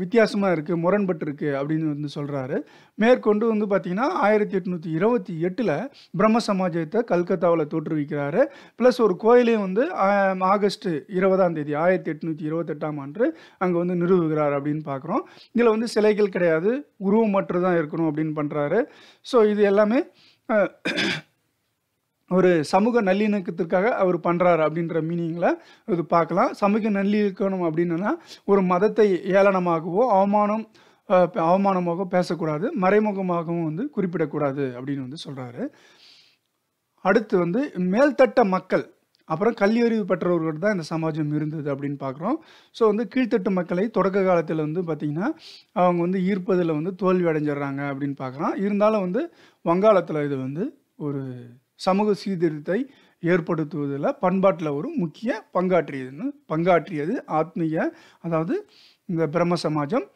வித்தியாசமாக இருக்குது முரண்பட்டு இருக்குது அப்படின்னு வந்து சொல்கிறாரு மேற்கொண்டு வந்து பார்த்திங்கன்னா ஆயிரத்தி எட்நூற்றி இருபத்தி எட்டில் பிரம்ம சமாஜத்தை கல்கத்தாவில் தோற்றுவிக்கிறாரு ப்ளஸ் ஒரு கோயிலையும் வந்து ஆகஸ்ட் இருபதாம் தேதி ஆயிரத்தி எட்நூற்றி இருபத்தெட்டாம் ஆண்டு அங்கே வந்து நிறுவுகிறார் அப்படின்னு பார்க்குறோம் இதில் வந்து சிலைகள் கிடையாது உருவம் மட்டும் தான் இருக்கணும் அப்படின்னு பண்ணுறாரு ஸோ இது எல்லாமே ஒரு சமூக நல்லிணக்கத்திற்காக அவர் பண்ணுறாரு அப்படின்ற மீனிங்கில் இது பார்க்கலாம் சமூக நல்லிணக்கணம் அப்படின்னா ஒரு மதத்தை ஏளனமாகவோ அவமானம் அவமானமாக பேசக்கூடாது மறைமுகமாகவும் வந்து குறிப்பிடக்கூடாது அப்படின்னு வந்து சொல்கிறாரு அடுத்து வந்து மேல்தட்ட மக்கள் அப்புறம் கல்வியறிவு பெற்றவர்கள் தான் இந்த சமாஜம் இருந்தது அப்படின்னு பார்க்குறோம் ஸோ வந்து கீழ்த்தட்டு மக்களை தொடக்க காலத்தில் வந்து பார்த்திங்கன்னா அவங்க வந்து ஈர்ப்பதில் வந்து தோல்வி அடைஞ்சிடுறாங்க அப்படின்னு பார்க்குறோம் இருந்தாலும் வந்து வங்காளத்தில் இது வந்து ஒரு சமூக சீர்திருத்தத்தை ஏற்படுத்துவதில் பண்பாட்டில் ஒரு முக்கிய பங்காற்றியதுன்னு பங்காற்றியது ஆத்மீக அதாவது இந்த பிரம்ம சமாஜம்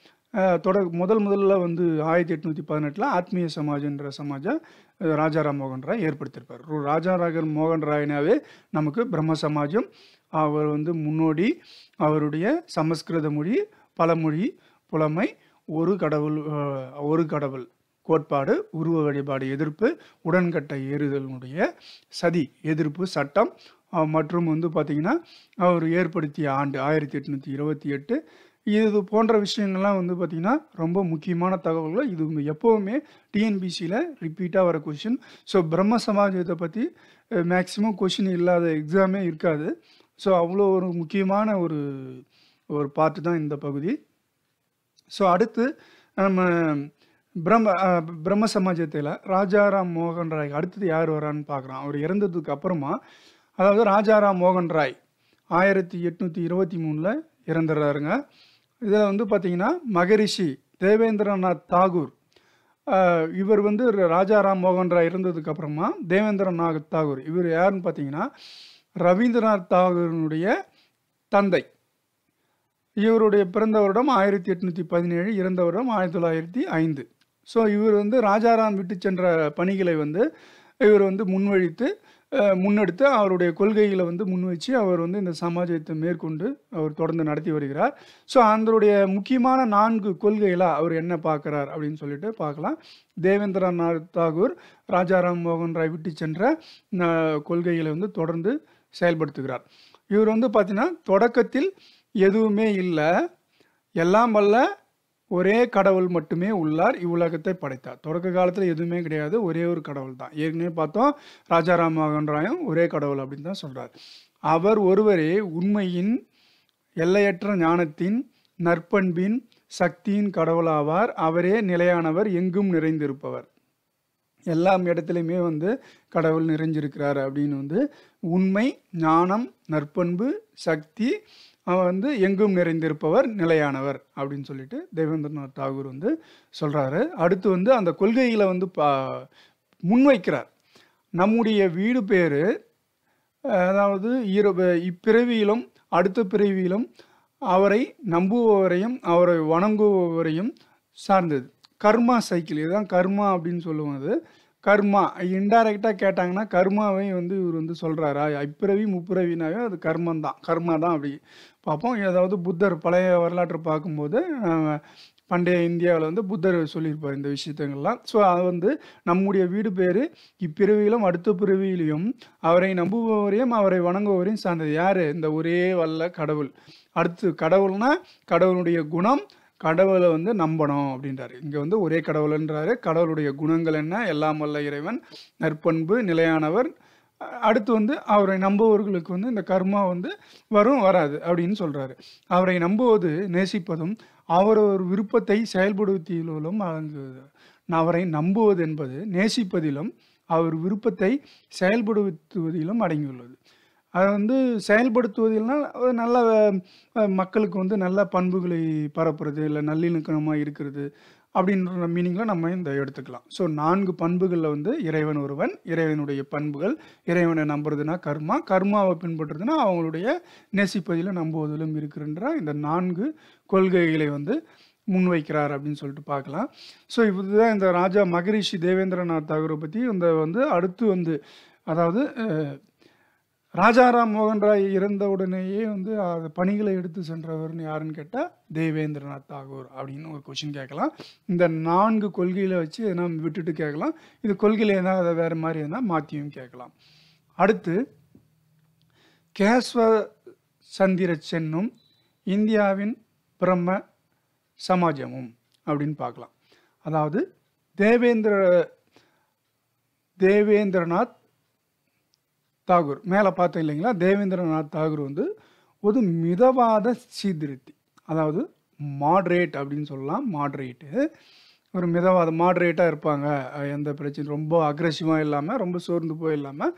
தொட முதல் முதல்ல வந்து ஆயிரத்தி எட்நூற்றி பதினெட்டில் ஆத்மீய சமாஜன்ற சமாஜம் ராஜாராம் மோகன் ராய் ஏற்படுத்தியிருப்பார் ராஜா ராகர் மோகன் ராயினாவே நமக்கு பிரம்ம சமாஜம் அவர் வந்து முன்னோடி அவருடைய சமஸ்கிருத மொழி பழமொழி புலமை ஒரு கடவுள் ஒரு கடவுள் கோட்பாடு உருவ வழிபாடு எதிர்ப்பு உடன்கட்டை ஏறுதலினுடைய சதி எதிர்ப்பு சட்டம் மற்றும் வந்து பார்த்திங்கன்னா அவர் ஏற்படுத்திய ஆண்டு ஆயிரத்தி எட்நூற்றி இருபத்தி எட்டு இது போன்ற விஷயங்கள்லாம் வந்து பார்த்திங்கன்னா ரொம்ப முக்கியமான தகவல்கள் இது எப்போவுமே டிஎன்பிசியில் ரிப்பீட்டாக வர கொஷின் ஸோ பிரம்ம சமாஜத்தை பற்றி மேக்ஸிமம் கொஷின் இல்லாத எக்ஸாமே இருக்காது ஸோ அவ்வளோ ஒரு முக்கியமான ஒரு ஒரு பார்ட்டு தான் இந்த பகுதி ஸோ அடுத்து நம்ம பிரம்ம பிரம்ம சமாஜத்தில் ராஜாராம் மோகன் ராய் அடுத்தது யார் வரான்னு பார்க்குறான் அவர் இறந்ததுக்கு அப்புறமா அதாவது ராஜாராம் மோகன் ராய் ஆயிரத்தி எட்நூற்றி இருபத்தி மூணில் இறந்துடுறாருங்க இதில் வந்து பார்த்திங்கன்னா மகரிஷி தேவேந்திரநாத் தாகூர் இவர் வந்து ராஜாராம் மோகன் ராய் இருந்ததுக்கு அப்புறமா தேவேந்திரநாத் தாகூர் இவர் யாருன்னு பார்த்தீங்கன்னா ரவீந்திரநாத் தாகூரினுடைய தந்தை இவருடைய பிறந்த வருடம் ஆயிரத்தி எட்நூற்றி பதினேழு இறந்த வருடம் ஆயிரத்தி தொள்ளாயிரத்தி ஐந்து ஸோ இவர் வந்து ராஜாராம் விட்டு சென்ற பணிகளை வந்து இவர் வந்து முன்வழித்து முன்னெடுத்து அவருடைய கொள்கைகளை வந்து முன்வச்சு அவர் வந்து இந்த சமாஜத்தை மேற்கொண்டு அவர் தொடர்ந்து நடத்தி வருகிறார் ஸோ அதனுடைய முக்கியமான நான்கு கொள்கைகளாக அவர் என்ன பார்க்குறார் அப்படின்னு சொல்லிட்டு பார்க்கலாம் தேவேந்திரநாத் தாகூர் ராஜாராம் மோகன் ராய் விட்டு சென்ற கொள்கைகளை வந்து தொடர்ந்து செயல்படுத்துகிறார் இவர் வந்து பார்த்தீங்கன்னா தொடக்கத்தில் எதுவுமே இல்லை எல்லாம் வல்ல ஒரே கடவுள் மட்டுமே உள்ளார் இவ்வுலகத்தை படைத்தார் தொடக்க காலத்தில் எதுவுமே கிடையாது ஒரே ஒரு கடவுள் தான் ஏற்கனவே பார்த்தோம் ராம் மோகன் ராயும் ஒரே கடவுள் அப்படின்னு தான் சொல்கிறார் அவர் ஒருவரே உண்மையின் எல்லையற்ற ஞானத்தின் நற்பண்பின் சக்தியின் கடவுளாவார் அவரே நிலையானவர் எங்கும் நிறைந்திருப்பவர் எல்லா இடத்துலையுமே வந்து கடவுள் நிறைஞ்சிருக்கிறார் அப்படின்னு வந்து உண்மை ஞானம் நற்பண்பு சக்தி அவன் வந்து எங்கும் நிறைந்திருப்பவர் நிலையானவர் அப்படின்னு சொல்லிட்டு தேவேந்திரநாத் தாகூர் வந்து சொல்கிறாரு அடுத்து வந்து அந்த கொள்கைகளை வந்து பா முன்வைக்கிறார் நம்முடைய வீடு பேர் அதாவது ஈர இப்பிறவியிலும் அடுத்த பிறவியிலும் அவரை நம்புபவரையும் அவரை வணங்குபவரையும் சார்ந்தது கர்மா சைக்கிள் இதுதான் கர்மா அப்படின்னு சொல்லுவது கர்மா இன்டைரக்டாக கேட்டாங்கன்னா கர்மாவை வந்து இவர் வந்து சொல்கிறாரா இப்பிறவி முப்பிறவினாவே அது கர்மம் தான் கர்மா தான் அப்படி பார்ப்போம் ஏதாவது புத்தர் பழைய வரலாற்று பார்க்கும்போது பண்டைய இந்தியாவில் வந்து புத்தர் சொல்லியிருப்பார் இந்த விஷயத்தங்கள்லாம் ஸோ அது வந்து நம்முடைய வீடு பேர் இப்பிறவியிலும் அடுத்த பிறவியிலையும் அவரை நம்புபவரையும் அவரை வணங்குபவரையும் சார்ந்தது யார் இந்த ஒரே வல்ல கடவுள் அடுத்து கடவுள்னா கடவுளுடைய குணம் கடவுளை வந்து நம்பணும் அப்படின்றாரு இங்கே வந்து ஒரே கடவுள்ன்றாரு கடவுளுடைய குணங்கள் என்ன எல்லாம் வல்ல இறைவன் நற்பண்பு நிலையானவர் அடுத்து வந்து அவரை நம்புவர்களுக்கு வந்து இந்த கர்மா வந்து வரும் வராது அப்படின்னு சொல்கிறாரு அவரை நம்புவது நேசிப்பதும் அவர் ஒரு விருப்பத்தை செயல்படுத்தியிலும் அடங்குவது அவரை நம்புவது என்பது நேசிப்பதிலும் அவர் விருப்பத்தை செயல்படுத்துவதிலும் அடங்கியுள்ளது அதை வந்து ஒரு நல்ல மக்களுக்கு வந்து நல்ல பண்புகளை பரப்புறது இல்லை நல்லிணக்கணமாக இருக்கிறது அப்படின்ற மீனிங்கில் நம்ம இந்த எடுத்துக்கலாம் ஸோ நான்கு பண்புகளில் வந்து இறைவன் ஒருவன் இறைவனுடைய பண்புகள் இறைவனை நம்புறதுனா கர்மா கர்மாவை பின்பற்றுறதுனா அவங்களுடைய நேசிப்பதிலும் நம்புவதிலும் இருக்கிறன்ற இந்த நான்கு கொள்கைகளை வந்து முன்வைக்கிறார் அப்படின்னு சொல்லிட்டு பார்க்கலாம் ஸோ இதுதான் இந்த ராஜா மகரிஷி தேவேந்திரநாத் தாகூரை பற்றி இந்த வந்து அடுத்து வந்து அதாவது ராஜாராம் மோகன் ராய் இறந்த உடனேயே வந்து அது பணிகளை எடுத்து சென்றவர்னு யாருன்னு கேட்டால் தேவேந்திரநாத் தாகூர் அப்படின்னு ஒரு கொஷின் கேட்கலாம் இந்த நான்கு கொள்கையில் வச்சு எதனா விட்டுட்டு கேட்கலாம் இது கொள்கையில் எதனா அதை வேறு மாதிரி இருந்தால் மாற்றியும் கேட்கலாம் அடுத்து கேஸ்வ சந்திர சென்னும் இந்தியாவின் பிரம்ம சமாஜமும் அப்படின்னு பார்க்கலாம் அதாவது தேவேந்திர தேவேந்திரநாத் தாகூர் மேலே பார்த்தோம் இல்லைங்களா தேவேந்திரநாத் தாகூர் வந்து ஒரு மிதவாத சீர்திருத்தி அதாவது மாட்ரேட் அப்படின்னு சொல்லலாம் மாட்ரேட்டு ஒரு மிதவாத மாட்ரேட்டாக இருப்பாங்க எந்த பிரச்சனையும் ரொம்ப அக்ரெசிவாக இல்லாமல் ரொம்ப சோர்ந்து போய் இல்லாமல்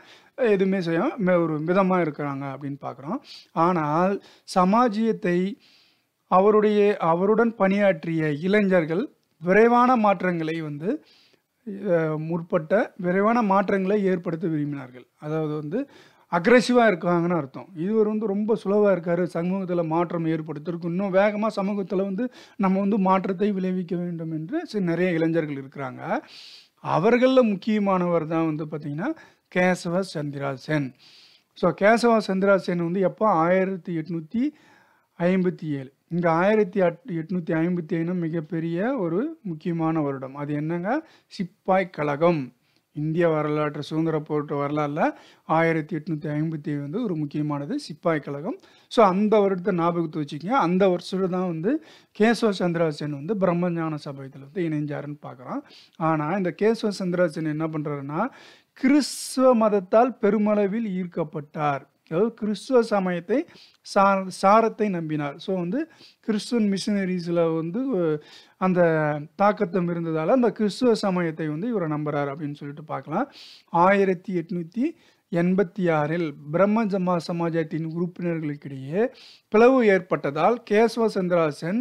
எதுவுமே செய்யாமல் ஒரு மிதமாக இருக்கிறாங்க அப்படின்னு பார்க்குறோம் ஆனால் சமாஜியத்தை அவருடைய அவருடன் பணியாற்றிய இளைஞர்கள் விரைவான மாற்றங்களை வந்து முற்பட்ட விரைவான மாற்றங்களை ஏற்படுத்த விரும்பினார்கள் அதாவது வந்து அக்ரெசிவாக இருக்காங்கன்னு அர்த்தம் இதுவர் வந்து ரொம்ப சுலவாக இருக்கார் சமூகத்தில் மாற்றம் ஏற்படுத்திருக்கும் இன்னும் வேகமாக சமூகத்தில் வந்து நம்ம வந்து மாற்றத்தை விளைவிக்க வேண்டும் என்று நிறைய இளைஞர்கள் இருக்கிறாங்க அவர்களில் முக்கியமானவர் தான் வந்து பார்த்திங்கன்னா கேசவ சந்திரா சென் ஸோ கேசவ சந்திரா சென் வந்து எப்போ ஆயிரத்தி எட்நூற்றி ஐம்பத்தி ஏழு இங்க ஆயிரத்தி அட் எட்நூற்றி ஐம்பத்தி ஐந்தும் மிகப்பெரிய ஒரு முக்கியமான வருடம் அது என்னங்க சிப்பாய் கழகம் இந்திய வரலாற்று சுதந்திர போட்டு வரலாறுல ஆயிரத்தி எட்நூத்தி ஐம்பத்தி ஏழு வந்து ஒரு முக்கியமானது சிப்பாய் கழகம் ஸோ அந்த வருடத்தை ஞாபகத்தை வச்சுக்கோங்க அந்த வருஷத்துல தான் வந்து கேசவ சந்திராசன் வந்து பிரம்மஞான சபையத்தில் வந்து இணைஞ்சாருன்னு பார்க்குறோம் ஆனால் இந்த கேசவ சந்திராசன் என்ன பண்ணுறாருன்னா கிறிஸ்துவ மதத்தால் பெருமளவில் ஈர்க்கப்பட்டார் அதாவது கிறிஸ்துவ சமயத்தை சா சாரத்தை நம்பினார் ஸோ வந்து கிறிஸ்துவன் மிஷினரிஸில் வந்து அந்த தாக்கத்தம் இருந்ததால் அந்த கிறிஸ்துவ சமயத்தை வந்து இவரை நம்புகிறார் அப்படின்னு சொல்லிட்டு பார்க்கலாம் ஆயிரத்தி எட்நூற்றி எண்பத்தி ஆறில் பிரம்ம ஜம்மா சமாஜத்தின் உறுப்பினர்களுக்கிடையே பிளவு ஏற்பட்டதால் கேசவ சந்திராசன்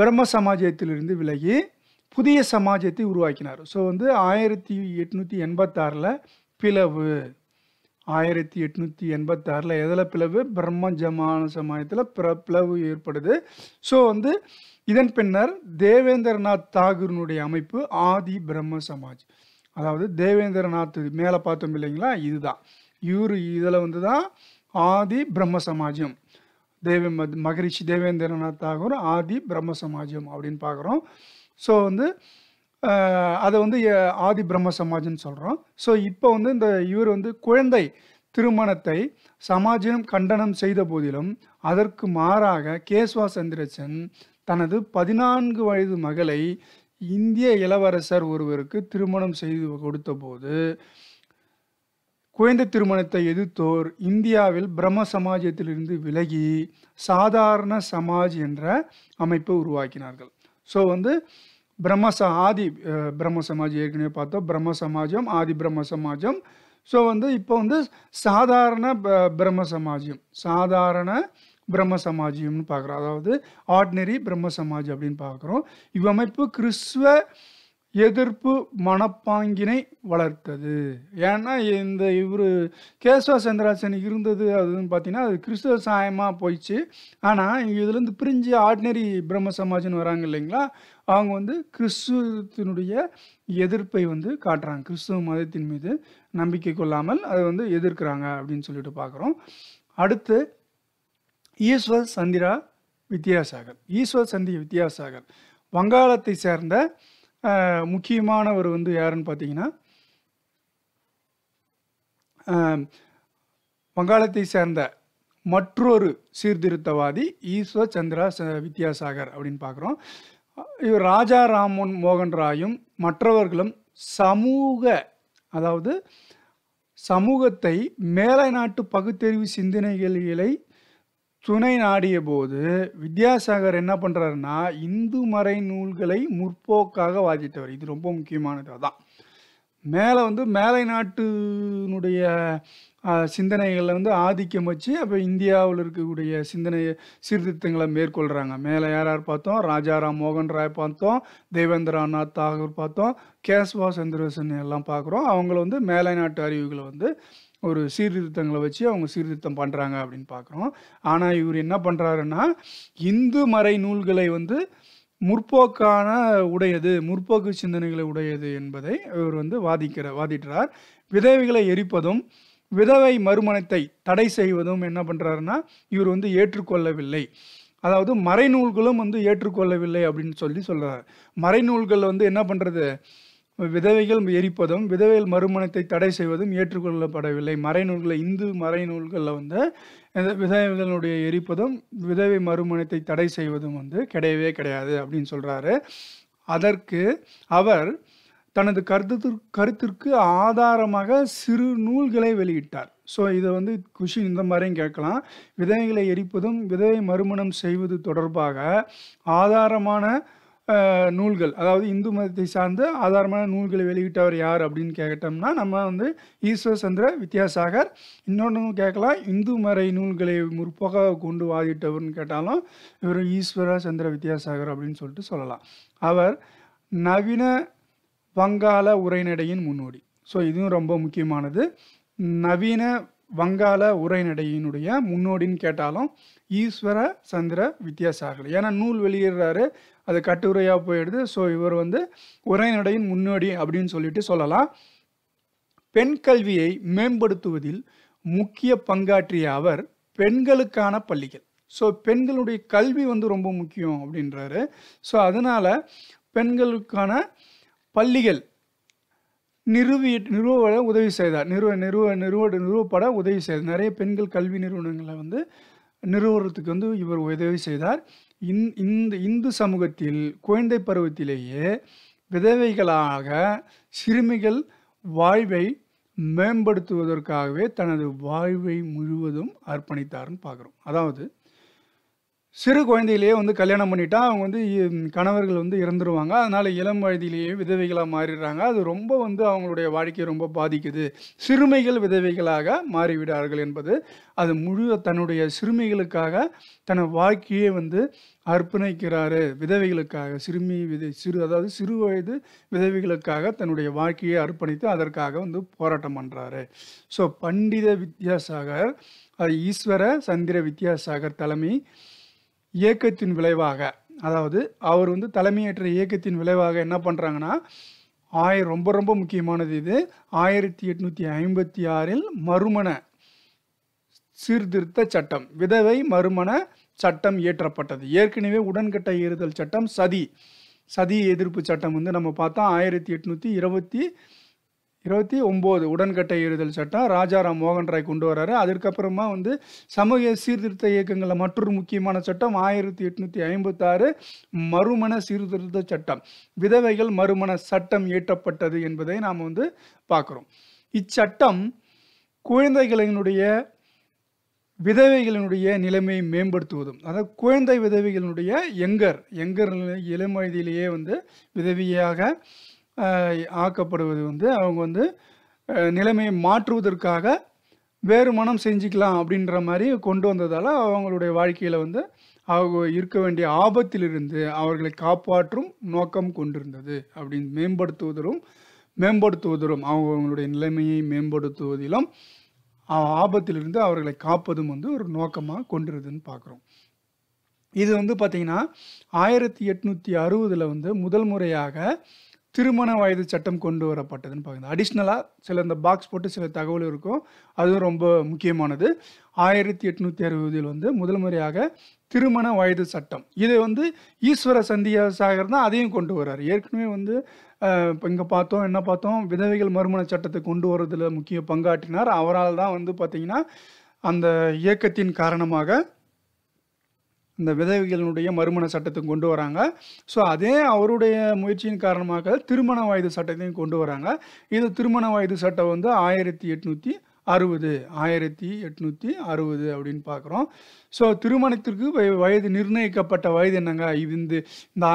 பிரம்ம சமாஜத்திலிருந்து விலகி புதிய சமாஜத்தை உருவாக்கினார் ஸோ வந்து ஆயிரத்தி எட்நூற்றி எண்பத்தாறில் பிளவு ஆயிரத்தி எட்நூற்றி எண்பத்தாறில் எதில் பிளவு பிரம்ம ஜமான சமயத்தில் பிளவு ஏற்படுது ஸோ வந்து இதன் பின்னர் தேவேந்திரநாத் தாகூரினுடைய அமைப்பு ஆதி பிரம்ம சமாஜ் அதாவது தேவேந்திரநாத் மேலே பார்த்தோம் இல்லைங்களா இதுதான் இவர் இதில் வந்து தான் ஆதி பிரம்ம சமாஜம் தேவ மகரிஷி தேவேந்திரநாத் தாகூர் ஆதி பிரம்ம சமாஜம் அப்படின்னு பார்க்குறோம் ஸோ வந்து அதை வந்து ஆதி பிரம்ம சமாஜ்னு சொல்கிறோம் ஸோ இப்போ வந்து இந்த இவர் வந்து குழந்தை திருமணத்தை சமாஜம் கண்டனம் செய்த போதிலும் அதற்கு மாறாக கேஸ்வா சந்திரசன் தனது பதினான்கு வயது மகளை இந்திய இளவரசர் ஒருவருக்கு திருமணம் செய்து கொடுத்தபோது குழந்தை திருமணத்தை எதிர்த்தோர் இந்தியாவில் பிரம்ம சமாஜத்திலிருந்து விலகி சாதாரண சமாஜ் என்ற அமைப்பை உருவாக்கினார்கள் ஸோ வந்து பிரம்ம ச ஆதி பிரம்ம சமாஜம் ஏற்கனவே பார்த்தோம் பிரம்ம சமாஜம் ஆதி பிரம்ம சமாஜம் ஸோ வந்து இப்போ வந்து சாதாரண பிரம்ம சமாஜம் சாதாரண பிரம்ம சமாஜம்னு பார்க்குறோம் அதாவது ஆர்டினரி பிரம்ம சமாஜ் அப்படின்னு பார்க்குறோம் இவ்வமைப்பு கிறிஸ்துவ எதிர்ப்பு மனப்பாங்கினை வளர்த்தது ஏன்னா இந்த இவர் கேசவ சந்திராசன் இருந்தது அதுன்னு பார்த்தீங்கன்னா அது கிறிஸ்துவ சாயமாக போயிடுச்சு ஆனால் இதுலேருந்து பிரிஞ்சு ஆர்டினரி பிரம்ம சமாஜ்னு வராங்க இல்லைங்களா அவங்க வந்து கிறிஸ்துவத்தினுடைய எதிர்ப்பை வந்து காட்டுறாங்க கிறிஸ்துவ மதத்தின் மீது நம்பிக்கை கொள்ளாமல் அதை வந்து எதிர்க்கிறாங்க அப்படின்னு சொல்லிட்டு பார்க்குறோம் அடுத்து ஈஸ்வர் சந்திரா வித்யாசாகர் ஈஸ்வர் சந்தி வித்யாசாகர் வங்காளத்தை சேர்ந்த முக்கியமானவர் வந்து யாருன்னு பார்த்தீங்கன்னா வங்காளத்தை சேர்ந்த மற்றொரு சீர்திருத்தவாதி ஈஸ்வர சந்திரா வித்யாசாகர் அப்படின்னு பார்க்குறோம் இவர் ராஜா ராமன் மோகன் ராயும் மற்றவர்களும் சமூக அதாவது சமூகத்தை மேலை நாட்டு பகுத்தறிவு சிந்தனைகளை துணை நாடிய போது வித்யாசாகர் என்ன பண்ணுறாருன்னா இந்து மறை நூல்களை முற்போக்காக வாதித்தவர் இது ரொம்ப முக்கியமானது அதான் மேலே வந்து மேலை நாட்டினுடைய சிந்தனைகளில் வந்து ஆதிக்கம் வச்சு அப்போ இந்தியாவில் இருக்கக்கூடிய சிந்தனை சீர்திருத்தங்களை மேற்கொள்கிறாங்க மேலே யார் யார் பார்த்தோம் ராஜாராம் மோகன் ராய் பார்த்தோம் தேவேந்திரநாத் தாகூர் பார்த்தோம் கேஸ்வா சந்திரசன் எல்லாம் பார்க்குறோம் அவங்கள வந்து மேலை நாட்டு அறிவுகளை வந்து ஒரு சீர்திருத்தங்களை வச்சு அவங்க சீர்திருத்தம் பண்ணுறாங்க அப்படின்னு பார்க்குறோம் ஆனால் இவர் என்ன பண்ணுறாருன்னா இந்து மறை நூல்களை வந்து முற்போக்கான உடையது முற்போக்கு சிந்தனைகளை உடையது என்பதை இவர் வந்து வாதிக்கிற வாதிட்டுறார் விதவைகளை எரிப்பதும் விதவை மறுமணத்தை தடை செய்வதும் என்ன பண்ணுறாருன்னா இவர் வந்து ஏற்றுக்கொள்ளவில்லை அதாவது மறைநூல்களும் வந்து ஏற்றுக்கொள்ளவில்லை அப்படின்னு சொல்லி சொல்கிறார் மறைநூல்கள் வந்து என்ன பண்ணுறது விதவைகள் எரிப்பதும் விதவைகள் மறுமணத்தை தடை செய்வதும் ஏற்றுக்கொள்ளப்படவில்லை மறைநூல்களில் இந்து மறைநூல்களில் வந்து விதவைகளுடைய எரிப்பதும் விதவை மறுமணத்தை தடை செய்வதும் வந்து கிடையவே கிடையாது அப்படின்னு சொல்கிறாரு அதற்கு அவர் தனது கருத்து கருத்திற்கு ஆதாரமாக சிறு நூல்களை வெளியிட்டார் ஸோ இதை வந்து குஷி இந்த மாதிரியும் கேட்கலாம் விதவைகளை எரிப்பதும் விதவை மறுமணம் செய்வது தொடர்பாக ஆதாரமான நூல்கள் அதாவது இந்து மதத்தை சார்ந்த ஆதாரமான நூல்களை வெளியிட்டவர் யார் அப்படின்னு கேட்டோம்னா நம்ம வந்து ஈஸ்வர் சந்திர வித்யாசாகர் இன்னொன்று கேட்கலாம் இந்து மறை நூல்களை முற்போக கொண்டு வாதிட்டவர்னு கேட்டாலும் இவர் ஈஸ்வர சந்திர வித்யாசாகர் அப்படின்னு சொல்லிட்டு சொல்லலாம் அவர் நவீன வங்காள உரைநடையின் முன்னோடி ஸோ இதுவும் ரொம்ப முக்கியமானது நவீன வங்காள உரைநடையினுடைய முன்னோடின்னு கேட்டாலும் ஈஸ்வர சந்திர வித்யாசாகர் ஏன்னா நூல் வெளியிடுறாரு அது கட்டுரையாக போயிடுது ஸோ இவர் வந்து உரைநடையின் முன்னோடி அப்படின்னு சொல்லிட்டு சொல்லலாம் பெண் கல்வியை மேம்படுத்துவதில் முக்கிய பங்காற்றிய அவர் பெண்களுக்கான பள்ளிகள் ஸோ பெண்களுடைய கல்வி வந்து ரொம்ப முக்கியம் அப்படின்றாரு ஸோ அதனால் பெண்களுக்கான பள்ளிகள் நிறுவி நிறுவ உதவி செய்தார் நிறுவ நிறுவ நிறுவ நிறுவப்பட உதவி செய்தார் நிறைய பெண்கள் கல்வி நிறுவனங்களை வந்து நிறுவனத்துக்கு வந்து இவர் உதவி செய்தார் இந் இந்த இந்து சமூகத்தில் குழந்தை பருவத்திலேயே விதவைகளாக சிறுமிகள் வாழ்வை மேம்படுத்துவதற்காகவே தனது வாழ்வை முழுவதும் அர்ப்பணித்தார்னு பார்க்குறோம் அதாவது சிறு குழந்தையிலேயே வந்து கல்யாணம் பண்ணிட்டா அவங்க வந்து கணவர்கள் வந்து இறந்துருவாங்க அதனால் இளம் வயதிலேயே விதவைகளாக மாறிடுறாங்க அது ரொம்ப வந்து அவங்களுடைய வாழ்க்கையை ரொம்ப பாதிக்குது சிறுமைகள் விதவைகளாக மாறிவிடார்கள் என்பது அது முழு தன்னுடைய சிறுமைகளுக்காக தன் வாழ்க்கையை வந்து அர்ப்பணிக்கிறாரு விதவைகளுக்காக சிறுமி விதை சிறு அதாவது சிறு வயது விதவைகளுக்காக தன்னுடைய வாழ்க்கையை அர்ப்பணித்து அதற்காக வந்து போராட்டம் பண்ணுறாரு ஸோ பண்டித வித்யாசாகர் ஈஸ்வர சந்திர வித்யாசாகர் தலைமை இயக்கத்தின் விளைவாக அதாவது அவர் வந்து தலைமையேற்ற இயக்கத்தின் விளைவாக என்ன பண்ணுறாங்கன்னா ஆயிரம் ரொம்ப ரொம்ப முக்கியமானது இது ஆயிரத்தி எட்நூற்றி ஐம்பத்தி ஆறில் மறுமண சீர்திருத்த சட்டம் விதவை மறுமண சட்டம் இயற்றப்பட்டது ஏற்கனவே உடன்கட்டை ஏறுதல் சட்டம் சதி சதி எதிர்ப்பு சட்டம் வந்து நம்ம பார்த்தா ஆயிரத்தி எட்நூற்றி இருபத்தி இருபத்தி ஒம்பது உடன்கட்டை ஏறுதல் சட்டம் ராஜாராம் மோகன் ராய் கொண்டு வர்றாரு அதற்கப்புறமா வந்து சமூக சீர்திருத்த இயக்கங்களில் மற்றொரு முக்கியமான சட்டம் ஆயிரத்தி எட்நூற்றி ஐம்பத்தாறு மறுமண சீர்திருத்த சட்டம் விதவைகள் மறுமண சட்டம் இயற்றப்பட்டது என்பதை நாம் வந்து பார்க்குறோம் இச்சட்டம் குழந்தைகளினுடைய விதவைகளினுடைய நிலைமையை மேம்படுத்துவதும் அதாவது குழந்தை விதவைகளினுடைய எங்கர் எங்கர் இளம் வயதிலேயே வந்து விதவியாக ஆக்கப்படுவது வந்து அவங்க வந்து நிலைமையை மாற்றுவதற்காக வேறு மனம் செஞ்சுக்கலாம் அப்படின்ற மாதிரி கொண்டு வந்ததால் அவங்களுடைய வாழ்க்கையில் வந்து அவங்க இருக்க வேண்டிய ஆபத்திலிருந்து அவர்களை காப்பாற்றும் நோக்கம் கொண்டிருந்தது அப்படின்னு மேம்படுத்துவதிலும் மேம்படுத்துவதிலும் அவங்களுடைய நிலைமையை மேம்படுத்துவதிலும் ஆபத்திலிருந்து அவர்களை காப்பதும் வந்து ஒரு நோக்கமாக கொண்டிருதுன்னு பார்க்குறோம் இது வந்து பார்த்திங்கன்னா ஆயிரத்தி எட்நூற்றி அறுபதில் வந்து முதல் முறையாக திருமண வயது சட்டம் கொண்டு வரப்பட்டதுன்னு பார்க்குது அடிஷ்னலாக சில இந்த பாக்ஸ் போட்டு சில தகவல் இருக்கும் அதுவும் ரொம்ப முக்கியமானது ஆயிரத்தி எட்நூற்றி அறுபதில் வந்து முதல் முறையாக திருமண வயது சட்டம் இதை வந்து ஈஸ்வர சந்தியா சாகர் தான் அதையும் கொண்டு வர்றார் ஏற்கனவே வந்து இப்போ இங்கே பார்த்தோம் என்ன பார்த்தோம் விதவைகள் மறுமண சட்டத்தை கொண்டு வர்றதில் முக்கிய பங்காற்றினார் அவரால் தான் வந்து பார்த்திங்கன்னா அந்த இயக்கத்தின் காரணமாக இந்த விதவிகளினுடைய மறுமண சட்டத்தையும் கொண்டு வராங்க ஸோ அதே அவருடைய முயற்சியின் காரணமாக திருமண வயது சட்டத்தையும் கொண்டு வராங்க இது திருமண வயது சட்டம் வந்து ஆயிரத்தி எட்நூற்றி அறுபது ஆயிரத்தி எட்நூற்றி அறுபது அப்படின்னு பார்க்குறோம் ஸோ திருமணத்திற்கு வயது நிர்ணயிக்கப்பட்ட வயது என்னங்க இது இந்த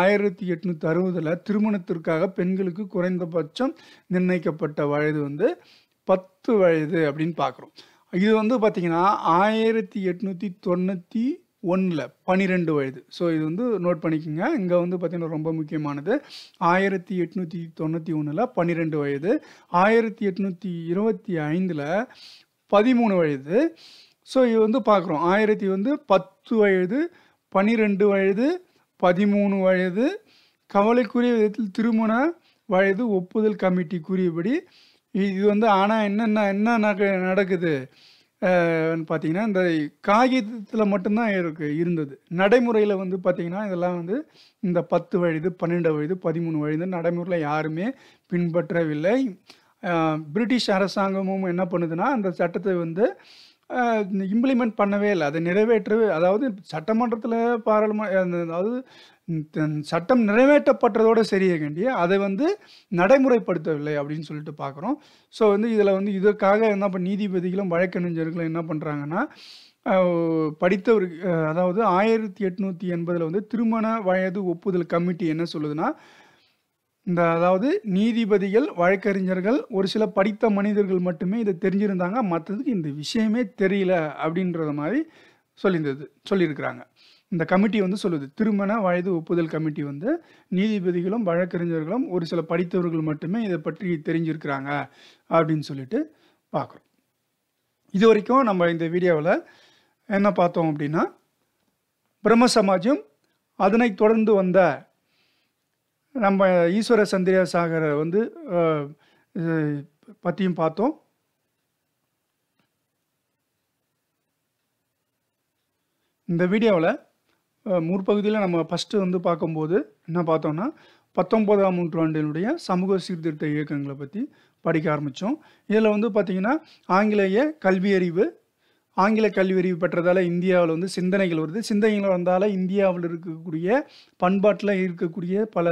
ஆயிரத்தி எட்நூற்றி அறுபதில் திருமணத்திற்காக பெண்களுக்கு குறைந்தபட்சம் நிர்ணயிக்கப்பட்ட வயது வந்து பத்து வயது அப்படின்னு பார்க்குறோம் இது வந்து பார்த்திங்கன்னா ஆயிரத்தி எட்நூற்றி தொண்ணூற்றி ஒன்றில் பன்னிரெண்டு வயது ஸோ இது வந்து நோட் பண்ணிக்கோங்க இங்கே வந்து பார்த்திங்கன்னா ரொம்ப முக்கியமானது ஆயிரத்தி எட்நூற்றி தொண்ணூற்றி ஒன்றில் பன்னிரெண்டு வயது ஆயிரத்தி எட்நூற்றி இருபத்தி ஐந்தில் பதிமூணு வயது ஸோ இது வந்து பார்க்குறோம் ஆயிரத்தி வந்து பத்து வயது பன்னிரெண்டு வயது பதிமூணு வயது கவலைக்குரிய விதத்தில் திருமண வயது ஒப்புதல் கமிட்டி கூறியபடி இது வந்து ஆனால் என்னென்ன என்ன நடக்குது பார்த்தீங்கன்னா இந்த காகிதத்தில் மட்டும்தான் இருக்கு இருந்தது நடைமுறையில் வந்து பார்த்திங்கன்னா இதெல்லாம் வந்து இந்த பத்து வயது பன்னெண்டு வயது பதிமூணு வயது நடைமுறையில் யாருமே பின்பற்றவில்லை பிரிட்டிஷ் அரசாங்கமும் என்ன பண்ணுதுன்னா அந்த சட்டத்தை வந்து இம்ப்ளிமெண்ட் பண்ணவே இல்லை அதை நிறைவேற்றவே அதாவது சட்டமன்றத்தில் பாராளுமன்ற அதாவது சட்டம் நிறைவேற்றப்பட்டதோடு வேண்டிய அதை வந்து நடைமுறைப்படுத்தவில்லை அப்படின்னு சொல்லிட்டு பார்க்குறோம் ஸோ வந்து இதில் வந்து இதற்காக என்ன இப்போ நீதிபதிகளும் வழக்கறிஞர்களும் என்ன பண்ணுறாங்கன்னா படித்தவர் அதாவது ஆயிரத்தி எட்நூற்றி எண்பதில் வந்து திருமண வயது ஒப்புதல் கமிட்டி என்ன சொல்லுதுன்னா இந்த அதாவது நீதிபதிகள் வழக்கறிஞர்கள் ஒரு சில படித்த மனிதர்கள் மட்டுமே இதை தெரிஞ்சிருந்தாங்க மற்றதுக்கு இந்த விஷயமே தெரியல அப்படின்றத மாதிரி சொல்லியிருந்தது சொல்லியிருக்கிறாங்க இந்த கமிட்டி வந்து சொல்லுது திருமண வயது ஒப்புதல் கமிட்டி வந்து நீதிபதிகளும் வழக்கறிஞர்களும் ஒரு சில படித்தவர்கள் மட்டுமே இதை பற்றி தெரிஞ்சிருக்கிறாங்க அப்படின்னு சொல்லிட்டு பார்க்குறோம் இது வரைக்கும் நம்ம இந்த வீடியோவில் என்ன பார்த்தோம் அப்படின்னா பிரம்ம சமாஜம் அதனை தொடர்ந்து வந்த நம்ம ஈஸ்வர சந்திரியா சாகரை வந்து பற்றியும் பார்த்தோம் இந்த வீடியோவில் முற்பகுதியில் நம்ம ஃபஸ்ட்டு வந்து பார்க்கும்போது என்ன பார்த்தோன்னா பத்தொன்பதாம் நூற்றாண்டினுடைய சமூக சீர்திருத்த இயக்கங்களை பற்றி படிக்க ஆரம்பித்தோம் இதில் வந்து பார்த்திங்கன்னா ஆங்கிலேய கல்வியறிவு ஆங்கில கல்வியறிவு பெற்றதால் இந்தியாவில் வந்து சிந்தனைகள் வருது சிந்தனைகள் வந்தால் இந்தியாவில் இருக்கக்கூடிய பண்பாட்டில் இருக்கக்கூடிய பல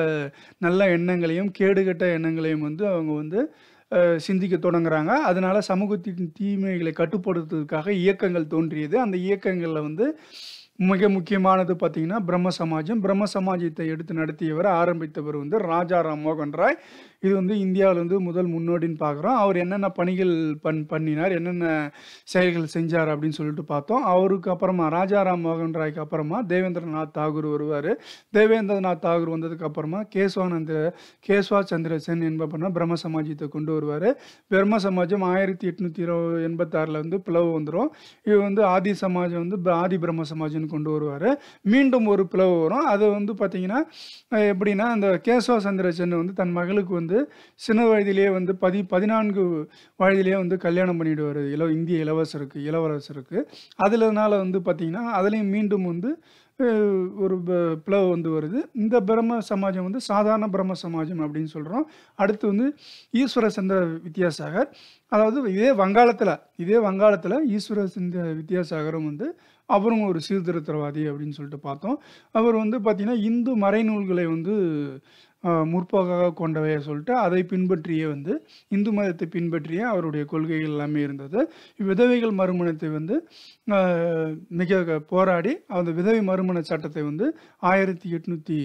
நல்ல எண்ணங்களையும் கேடுகட்ட எண்ணங்களையும் வந்து அவங்க வந்து சிந்திக்க தொடங்குறாங்க அதனால் சமூகத்தின் தீமைகளை கட்டுப்படுத்துவதற்காக இயக்கங்கள் தோன்றியது அந்த இயக்கங்களில் வந்து மிக முக்கியமானது பார்த்தீங்கன்னா பிரம்ம சமாஜம் பிரம்ம சமாஜத்தை எடுத்து நடத்தியவரை ஆரம்பித்தவர் வந்து ராஜா ராம் மோகன் ராய் இது வந்து இந்தியாவில் வந்து முதல் முன்னோடின்னு பார்க்குறோம் அவர் என்னென்ன பணிகள் பண் பண்ணினார் என்னென்ன செயல்கள் செஞ்சார் அப்படின்னு சொல்லிட்டு பார்த்தோம் அவருக்கு அப்புறமா ராஜாராம் மோகன் ராய்க்கு அப்புறமா தேவேந்திரநாத் தாகூர் வருவார் தேவேந்திரநாத் தாகூர் வந்ததுக்கு அப்புறமா கேசவானந்த கேசவா சந்திர சென் என்பப்பனா பிரம்ம சமாஜத்தை கொண்டு வருவார் பிரம்ம சமாஜம் ஆயிரத்தி எட்நூற்றி இரு எண்பத்தாறில் வந்து பிளவு வந்துடும் இது வந்து ஆதி சமாஜம் வந்து ஆதி பிரம்ம சமாஜம்னு கொண்டு வருவார் மீண்டும் ஒரு பிளவு வரும் அது வந்து பார்த்தீங்கன்னா எப்படின்னா அந்த கேசவ சந்திர சென் வந்து தன் மகளுக்கு வந்து வந்து சின்ன வயதிலேயே வந்து பதி பதினான்கு வயதிலேயே வந்து கல்யாணம் பண்ணிவிடுவார் இளவ இந்திய இளவரசருக்கு இளவரசருக்கு அதில்னால வந்து பார்த்திங்கன்னா அதுலேயும் மீண்டும் வந்து ஒரு பிளவு வந்து வருது இந்த பிரம்ம சமாஜம் வந்து சாதாரண பிரம்ம சமாஜம் அப்படின்னு சொல்கிறோம் அடுத்து வந்து ஈஸ்வர சந்திர வித்யாசாகர் அதாவது இதே வங்காளத்தில் இதே வங்காளத்தில் ஈஸ்வர சந்திர வித்யாசாகரும் வந்து அவரும் ஒரு சீர்திருத்தவாதி அப்படின்னு சொல்லிட்டு பார்த்தோம் அவர் வந்து பார்த்திங்கன்னா இந்து மறைநூல்களை வந்து முற்போக்காக கொண்டவையை சொல்லிட்டு அதை பின்பற்றியே வந்து இந்து மதத்தை பின்பற்றியே அவருடைய கொள்கைகள் எல்லாமே இருந்தது விதவைகள் மறுமணத்தை வந்து மிக போராடி அந்த விதவை மறுமண சட்டத்தை வந்து ஆயிரத்தி எட்நூற்றி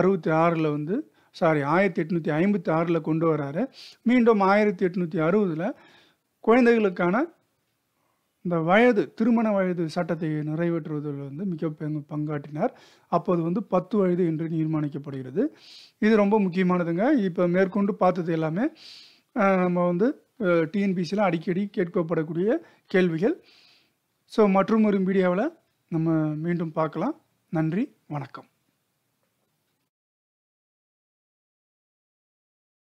அறுபத்தி ஆறில் வந்து சாரி ஆயிரத்தி எட்நூற்றி ஐம்பத்தி ஆறில் கொண்டு வராரு மீண்டும் ஆயிரத்தி எட்நூற்றி அறுபதில் குழந்தைகளுக்கான இந்த வயது திருமண வயது சட்டத்தை நிறைவேற்றுவதில் வந்து மிக பங்காற்றினார் அப்போது வந்து பத்து வயது என்று தீர்மானிக்கப்படுகிறது இது ரொம்ப முக்கியமானதுங்க இப்போ மேற்கொண்டு பார்த்தது எல்லாமே நம்ம வந்து டிஎன்பிசியில் அடிக்கடி கேட்கப்படக்கூடிய கேள்விகள் ஸோ மற்றொரு மீடியாவில் நம்ம மீண்டும் பார்க்கலாம் நன்றி வணக்கம்